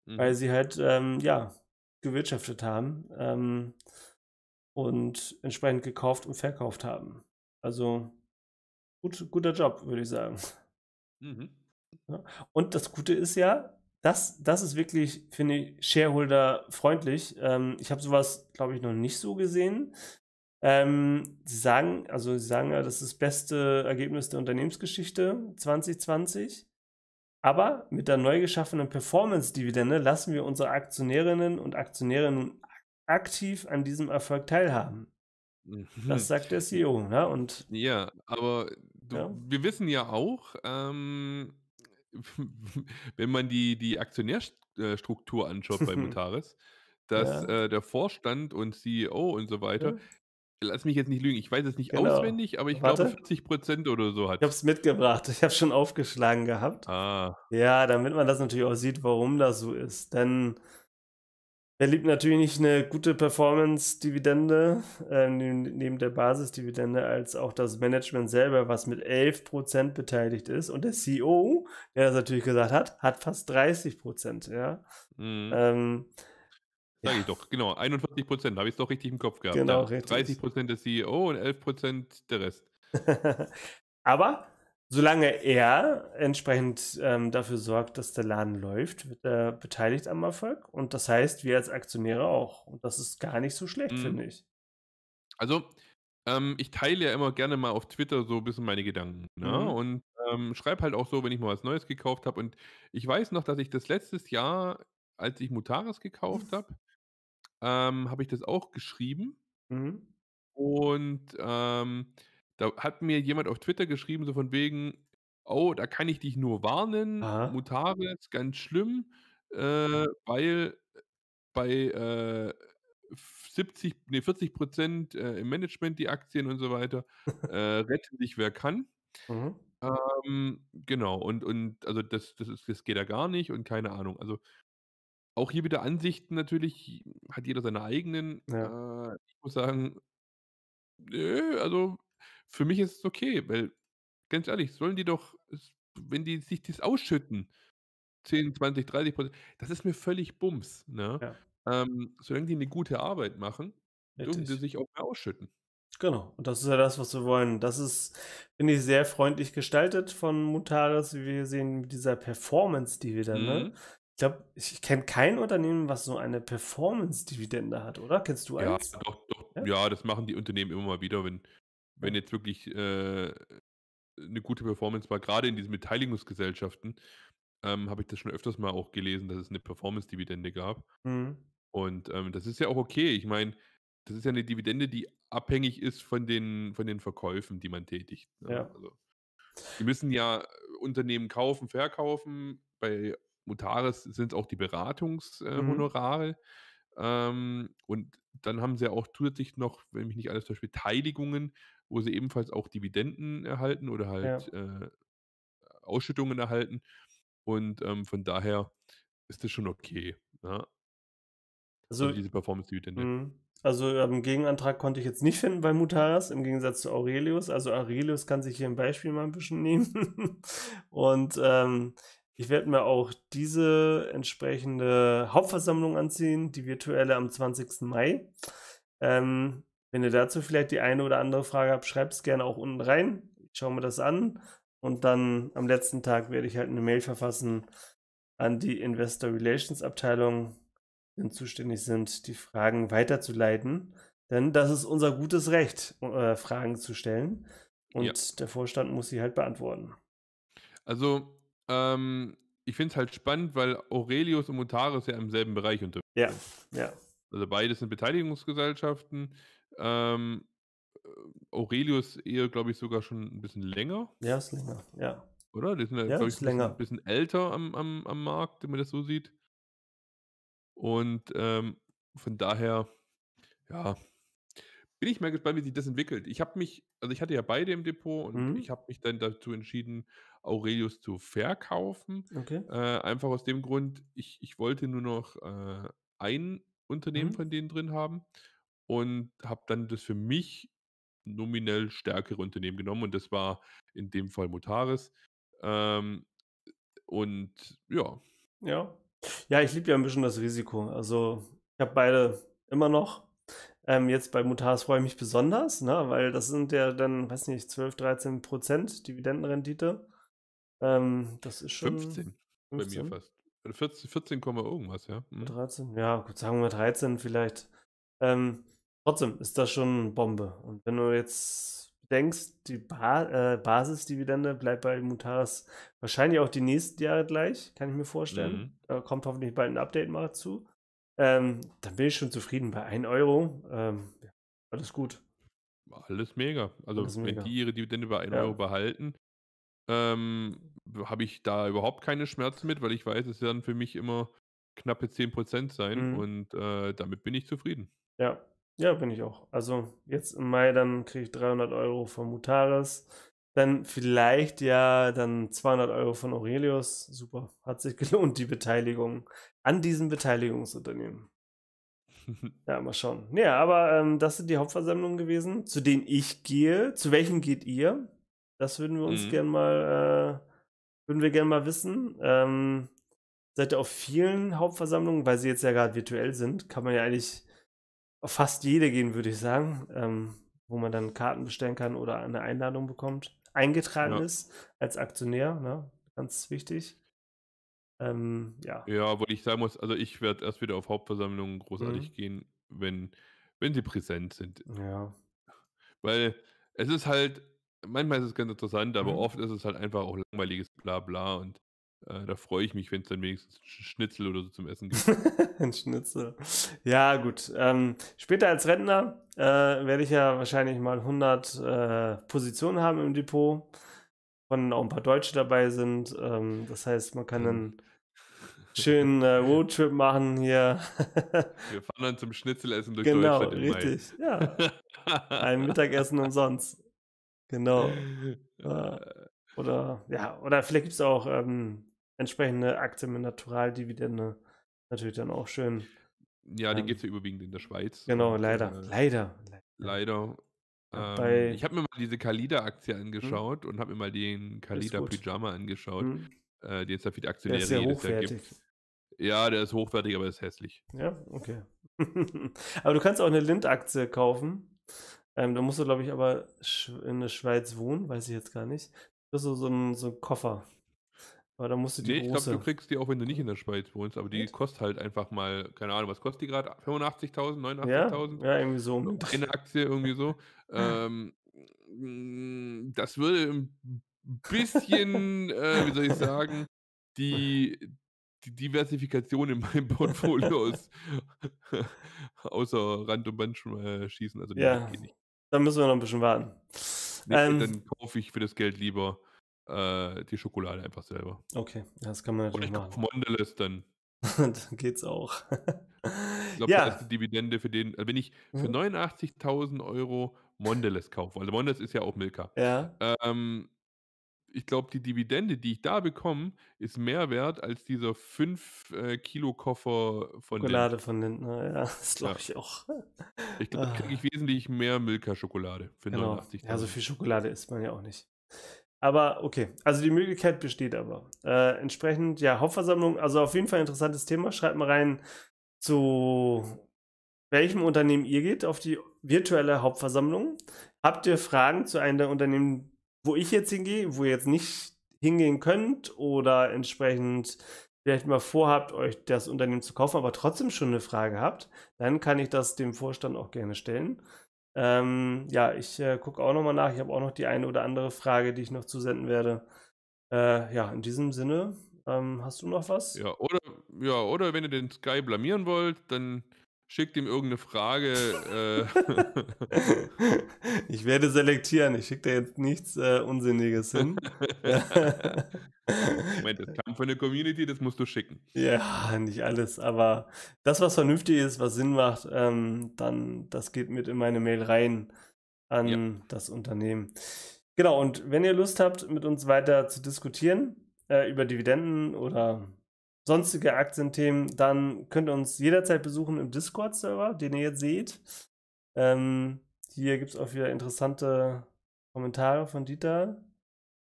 mhm. weil sie halt, ähm, ja, gewirtschaftet haben ähm, und entsprechend gekauft und verkauft haben. Also gut, guter Job, würde ich sagen. Mhm. Ja. Und das Gute ist ja, das, das ist wirklich, finde ich, Shareholder-freundlich. Ähm, ich habe sowas, glaube ich, noch nicht so gesehen. Ähm, sie sagen, also sie sagen ja, das ist das beste Ergebnis der Unternehmensgeschichte 2020. Aber mit der neu geschaffenen Performance-Dividende lassen wir unsere Aktionärinnen und Aktionärinnen aktiv an diesem Erfolg teilhaben. Mhm. Das sagt der CEO. Ne? Und, ja, aber du, ja. wir wissen ja auch, ähm, wenn man die, die Aktionärstruktur anschaut bei Mutaris, dass ja. äh, der Vorstand und CEO und so weiter ja lass mich jetzt nicht lügen, ich weiß es nicht genau. auswendig, aber ich Warte. glaube 40 oder so hat. Ich habe es mitgebracht, ich habe es schon aufgeschlagen gehabt. Ah. Ja, damit man das natürlich auch sieht, warum das so ist. Denn er liebt natürlich nicht eine gute Performance-Dividende äh, neben der Basisdividende, als auch das Management selber, was mit 11% beteiligt ist. Und der CEO, der das natürlich gesagt hat, hat fast 30%. Ja? Mhm. Ähm, ja. Sag ich doch, genau, 41 Prozent, habe ich es doch richtig im Kopf gehabt. Genau, Na, richtig. 30 Prozent der CEO und 11 Prozent der Rest. Aber solange er entsprechend ähm, dafür sorgt, dass der Laden läuft, wird er beteiligt am Erfolg. Und das heißt, wir als Aktionäre auch. Und das ist gar nicht so schlecht, mhm. finde ich. Also, ähm, ich teile ja immer gerne mal auf Twitter so ein bisschen meine Gedanken. Ne? Mhm. Und ähm, schreibe halt auch so, wenn ich mal was Neues gekauft habe. Und ich weiß noch, dass ich das letztes Jahr, als ich Mutaris gekauft habe, ähm, habe ich das auch geschrieben. Mhm. Und ähm, da hat mir jemand auf Twitter geschrieben, so von wegen, oh, da kann ich dich nur warnen, Aha. Mutaris, ganz schlimm, äh, weil äh, bei äh, 70, nee, 40 Prozent äh, im Management die Aktien und so weiter, äh, rette dich, wer kann. Mhm. Ähm, genau, und, und also das, das, ist, das geht ja gar nicht und keine Ahnung. Also auch hier wieder Ansichten natürlich, hat jeder seine eigenen. Ja. Äh, ich muss sagen, nö, also für mich ist es okay, weil ganz ehrlich, sollen die doch, wenn die sich das ausschütten, 10, 20, 30 Prozent, das ist mir völlig Bums. Ne? Ja. Ähm, solange die eine gute Arbeit machen, dürfen sie sich auch mehr ausschütten. Genau, und das ist ja das, was wir wollen. Das ist, finde ich, sehr freundlich gestaltet von Mutaris, wie wir sehen, mit dieser Performance, die wir dann, ne, mhm. ne? Ich glaube, ich kenne kein Unternehmen, was so eine Performance-Dividende hat, oder? Kennst du eins? Ja, doch, doch. Ja? ja? das machen die Unternehmen immer mal wieder, wenn, wenn jetzt wirklich äh, eine gute Performance war. Gerade in diesen Beteiligungsgesellschaften ähm, habe ich das schon öfters mal auch gelesen, dass es eine Performance-Dividende gab. Mhm. Und ähm, das ist ja auch okay. Ich meine, das ist ja eine Dividende, die abhängig ist von den, von den Verkäufen, die man tätigt. Ne? Ja. Also, die müssen ja Unternehmen kaufen, verkaufen. Bei Mutares sind auch die mhm. Beratungshonorare. Mhm. Ähm, und dann haben sie auch zusätzlich noch, wenn mich nicht alles täuscht, Beteiligungen, wo sie ebenfalls auch Dividenden erhalten oder halt ja. äh, Ausschüttungen erhalten. Und ähm, von daher ist das schon okay. Ja? Also, also, diese Performance-Dividende. Mhm. Also einen ähm, Gegenantrag konnte ich jetzt nicht finden bei Mutaras, im Gegensatz zu Aurelius. Also Aurelius kann sich hier ein Beispiel mal ein bisschen nehmen. und ähm, ich werde mir auch diese entsprechende Hauptversammlung anziehen, die virtuelle am 20. Mai. Ähm, wenn ihr dazu vielleicht die eine oder andere Frage habt, schreibt es gerne auch unten rein. Ich schaue mir das an. Und dann am letzten Tag werde ich halt eine Mail verfassen an die Investor Relations Abteilung, die zuständig sind, die Fragen weiterzuleiten. Denn das ist unser gutes Recht, äh, Fragen zu stellen. Und ja. der Vorstand muss sie halt beantworten. Also ähm, ich finde es halt spannend, weil Aurelius und Mutaris ja im selben Bereich unterwegs sind. Ja, ja. Also beides sind Beteiligungsgesellschaften. Ähm, äh, Aurelius eher, glaube ich, sogar schon ein bisschen länger. Ja, ist länger, ja. Oder? Die sind, ja, glaube ich, ein bisschen, bisschen, älter am, am, am Markt, wenn man das so sieht. Und ähm, von daher, ja, bin ich mal gespannt, wie sich das entwickelt. Ich habe mich, also ich hatte ja beide im Depot und mhm. ich habe mich dann dazu entschieden, Aurelius zu verkaufen. Okay. Äh, einfach aus dem Grund, ich, ich wollte nur noch äh, ein Unternehmen mhm. von denen drin haben und habe dann das für mich nominell stärkere Unternehmen genommen und das war in dem Fall Mutaris. Ähm, und ja. Ja. Ja, ich liebe ja ein bisschen das Risiko. Also ich habe beide immer noch. Ähm, jetzt bei Mutaris freue ich mich besonders, ne, weil das sind ja dann, weiß nicht, 12, 13 Prozent Dividendenrendite. Ähm, das ist schon. 15, 15? bei mir fast. 14, äh, 14, irgendwas, ja. Mhm. 13, ja, gut, sagen wir 13 vielleicht. Ähm, trotzdem ist das schon Bombe. Und wenn du jetzt denkst, die ba äh, Basisdividende bleibt bei Mutaris wahrscheinlich auch die nächsten Jahre gleich, kann ich mir vorstellen. Mhm. Äh, kommt hoffentlich bald ein Update mal zu. Ähm, dann bin ich schon zufrieden bei 1 Euro. Ähm, ja, alles gut. Alles mega. Also, alles wenn die ihre Dividende bei 1 ja. Euro behalten, ähm, habe ich da überhaupt keine Schmerzen mit, weil ich weiß, es werden für mich immer knappe 10% sein mhm. und äh, damit bin ich zufrieden. Ja, ja, bin ich auch. Also jetzt im Mai, dann kriege ich 300 Euro von Mutaris. Dann vielleicht ja dann 200 Euro von Aurelius. Super, hat sich gelohnt, die Beteiligung an diesem Beteiligungsunternehmen. ja, mal schauen. Ja, aber ähm, das sind die Hauptversammlungen gewesen, zu denen ich gehe. Zu welchen geht ihr? Das würden wir uns mhm. gerne mal äh, würden wir gerne mal wissen. Ähm, seid ihr auf vielen Hauptversammlungen, weil sie jetzt ja gerade virtuell sind, kann man ja eigentlich auf fast jede gehen, würde ich sagen, ähm, wo man dann Karten bestellen kann oder eine Einladung bekommt. Eingetragen ja. ist als Aktionär, ne? ganz wichtig. Ähm, ja. ja, obwohl ich sagen muss, also ich werde erst wieder auf Hauptversammlungen großartig mhm. gehen, wenn, wenn sie präsent sind. Ja. Weil es ist halt, manchmal ist es ganz interessant, aber mhm. oft ist es halt einfach auch langweiliges Blabla und äh, da freue ich mich, wenn es dann wenigstens Schnitzel oder so zum Essen gibt. Ein Schnitzel. Ja, gut. Ähm, später als Rentner äh, werde ich ja wahrscheinlich mal 100 äh, Positionen haben im Depot, von auch ein paar Deutsche dabei sind. Ähm, das heißt, man kann mhm. einen schönen äh, Roadtrip machen hier. Wir fahren dann zum Schnitzelessen durch genau, Deutschland. Genau, richtig. Mai. Ja. Ein Mittagessen umsonst. Genau. Äh, oder ja, oder vielleicht gibt es auch ähm, entsprechende Aktien mit Naturaldividende. Natürlich dann auch schön. Ja, die ähm, gibt es ja überwiegend in der Schweiz. Genau, leider. Äh, leider. Leider. Ja, ähm, ich habe mir mal diese Kalida-Aktie hm? angeschaut hm? und habe mir mal den Kalida-Pyjama angeschaut, hm? äh, den es da für die Aktionäre der jedes Jahr gibt. Ja, der ist hochwertig, aber ist hässlich. Ja, okay. aber du kannst auch eine Lind-Aktie kaufen. Ähm, da musst du, glaube ich, aber in der Schweiz wohnen, weiß ich jetzt gar nicht. Das ist so, so ein, so ein Koffer. Aber da musst du die nee, ich glaube, du kriegst die auch, wenn du nicht in der Schweiz wohnst, aber die Echt? kostet halt einfach mal, keine Ahnung, was kostet die gerade? 85.000, 89.000? Ja? ja, irgendwie so. Eine Aktie irgendwie so. ähm, mm, das würde ein bisschen, äh, wie soll ich sagen, die, die Diversifikation in meinem Portfolio aus, außer Rand und Band schon mal schießen. Also, ja. geht nicht. Dann müssen wir noch ein bisschen warten. Nee, ähm, dann kaufe ich für das Geld lieber äh, die Schokolade einfach selber. Okay, das kann man natürlich Oder ich machen. Mondelez dann. dann geht's auch. ich glaube, ja. da ist die Dividende für den, also wenn ich für 89.000 mhm. Euro Mondelez kaufe, also Mondelez ist ja auch Milka. Ja. Ähm, ich glaube, die Dividende, die ich da bekomme, ist mehr wert als dieser 5-Kilo-Koffer äh, von Schokolade von Lindner, ja, das glaube ja. ich auch. Ich glaube, da kriege ah. ich wesentlich mehr Milka-Schokolade für genau. 89. Ja, so viel Schokolade isst man ja auch nicht. Aber okay, also die Möglichkeit besteht aber. Äh, entsprechend, ja, Hauptversammlung, also auf jeden Fall interessantes Thema. Schreibt mal rein zu welchem Unternehmen ihr geht auf die virtuelle Hauptversammlung. Habt ihr Fragen zu einem der Unternehmen, wo ich jetzt hingehe, wo ihr jetzt nicht hingehen könnt oder entsprechend vielleicht mal vorhabt, euch das Unternehmen zu kaufen, aber trotzdem schon eine Frage habt, dann kann ich das dem Vorstand auch gerne stellen. Ähm, ja, ich äh, gucke auch nochmal nach. Ich habe auch noch die eine oder andere Frage, die ich noch zusenden werde. Äh, ja, in diesem Sinne, ähm, hast du noch was? Ja oder, ja, oder wenn ihr den Sky blamieren wollt, dann schickt ihm irgendeine Frage. äh. ich werde selektieren. Ich schicke da jetzt nichts äh, Unsinniges hin. Moment, das kam von der Community, das musst du schicken. Ja, nicht alles, aber das, was vernünftig ist, was Sinn macht, ähm, dann das geht mit in meine Mail rein an ja. das Unternehmen. Genau, und wenn ihr Lust habt, mit uns weiter zu diskutieren äh, über Dividenden oder sonstige Aktienthemen, dann könnt ihr uns jederzeit besuchen im Discord-Server, den ihr jetzt seht. Ähm, hier gibt es auch wieder interessante Kommentare von Dieter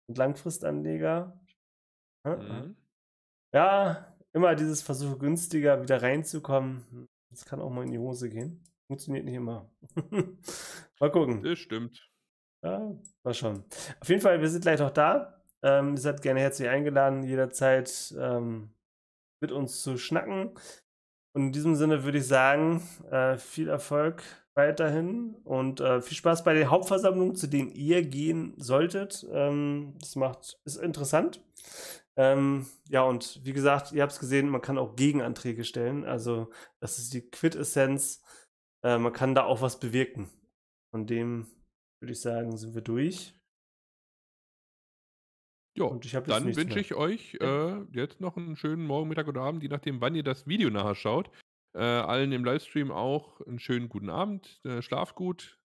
und Langfristanleger. Mhm. Ja, immer dieses Versuch günstiger wieder reinzukommen. Das kann auch mal in die Hose gehen. Funktioniert nicht immer. mal gucken. Das stimmt. Ja, war schon. Auf jeden Fall, wir sind gleich noch da. Ähm, ihr seid gerne herzlich eingeladen, jederzeit. Ähm, mit uns zu schnacken. Und in diesem Sinne würde ich sagen, äh, viel Erfolg weiterhin und äh, viel Spaß bei den Hauptversammlungen, zu denen ihr gehen solltet. Ähm, das macht, ist interessant. Ähm, ja, und wie gesagt, ihr habt es gesehen, man kann auch Gegenanträge stellen. Also, das ist die Quittessenz. Äh, man kann da auch was bewirken. Von dem würde ich sagen, sind wir durch. Ja, dann wünsche ich euch äh, jetzt noch einen schönen Morgen, Mittag oder Abend, je nachdem, wann ihr das Video nachher schaut. Äh, allen im Livestream auch einen schönen guten Abend, äh, schlaf gut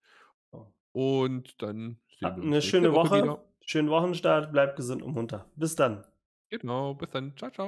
und dann sehen wir uns eine schöne Woche, Woche schönen Wochenstart, bleibt gesund und munter. Bis dann. Genau, bis dann. Ciao, ciao.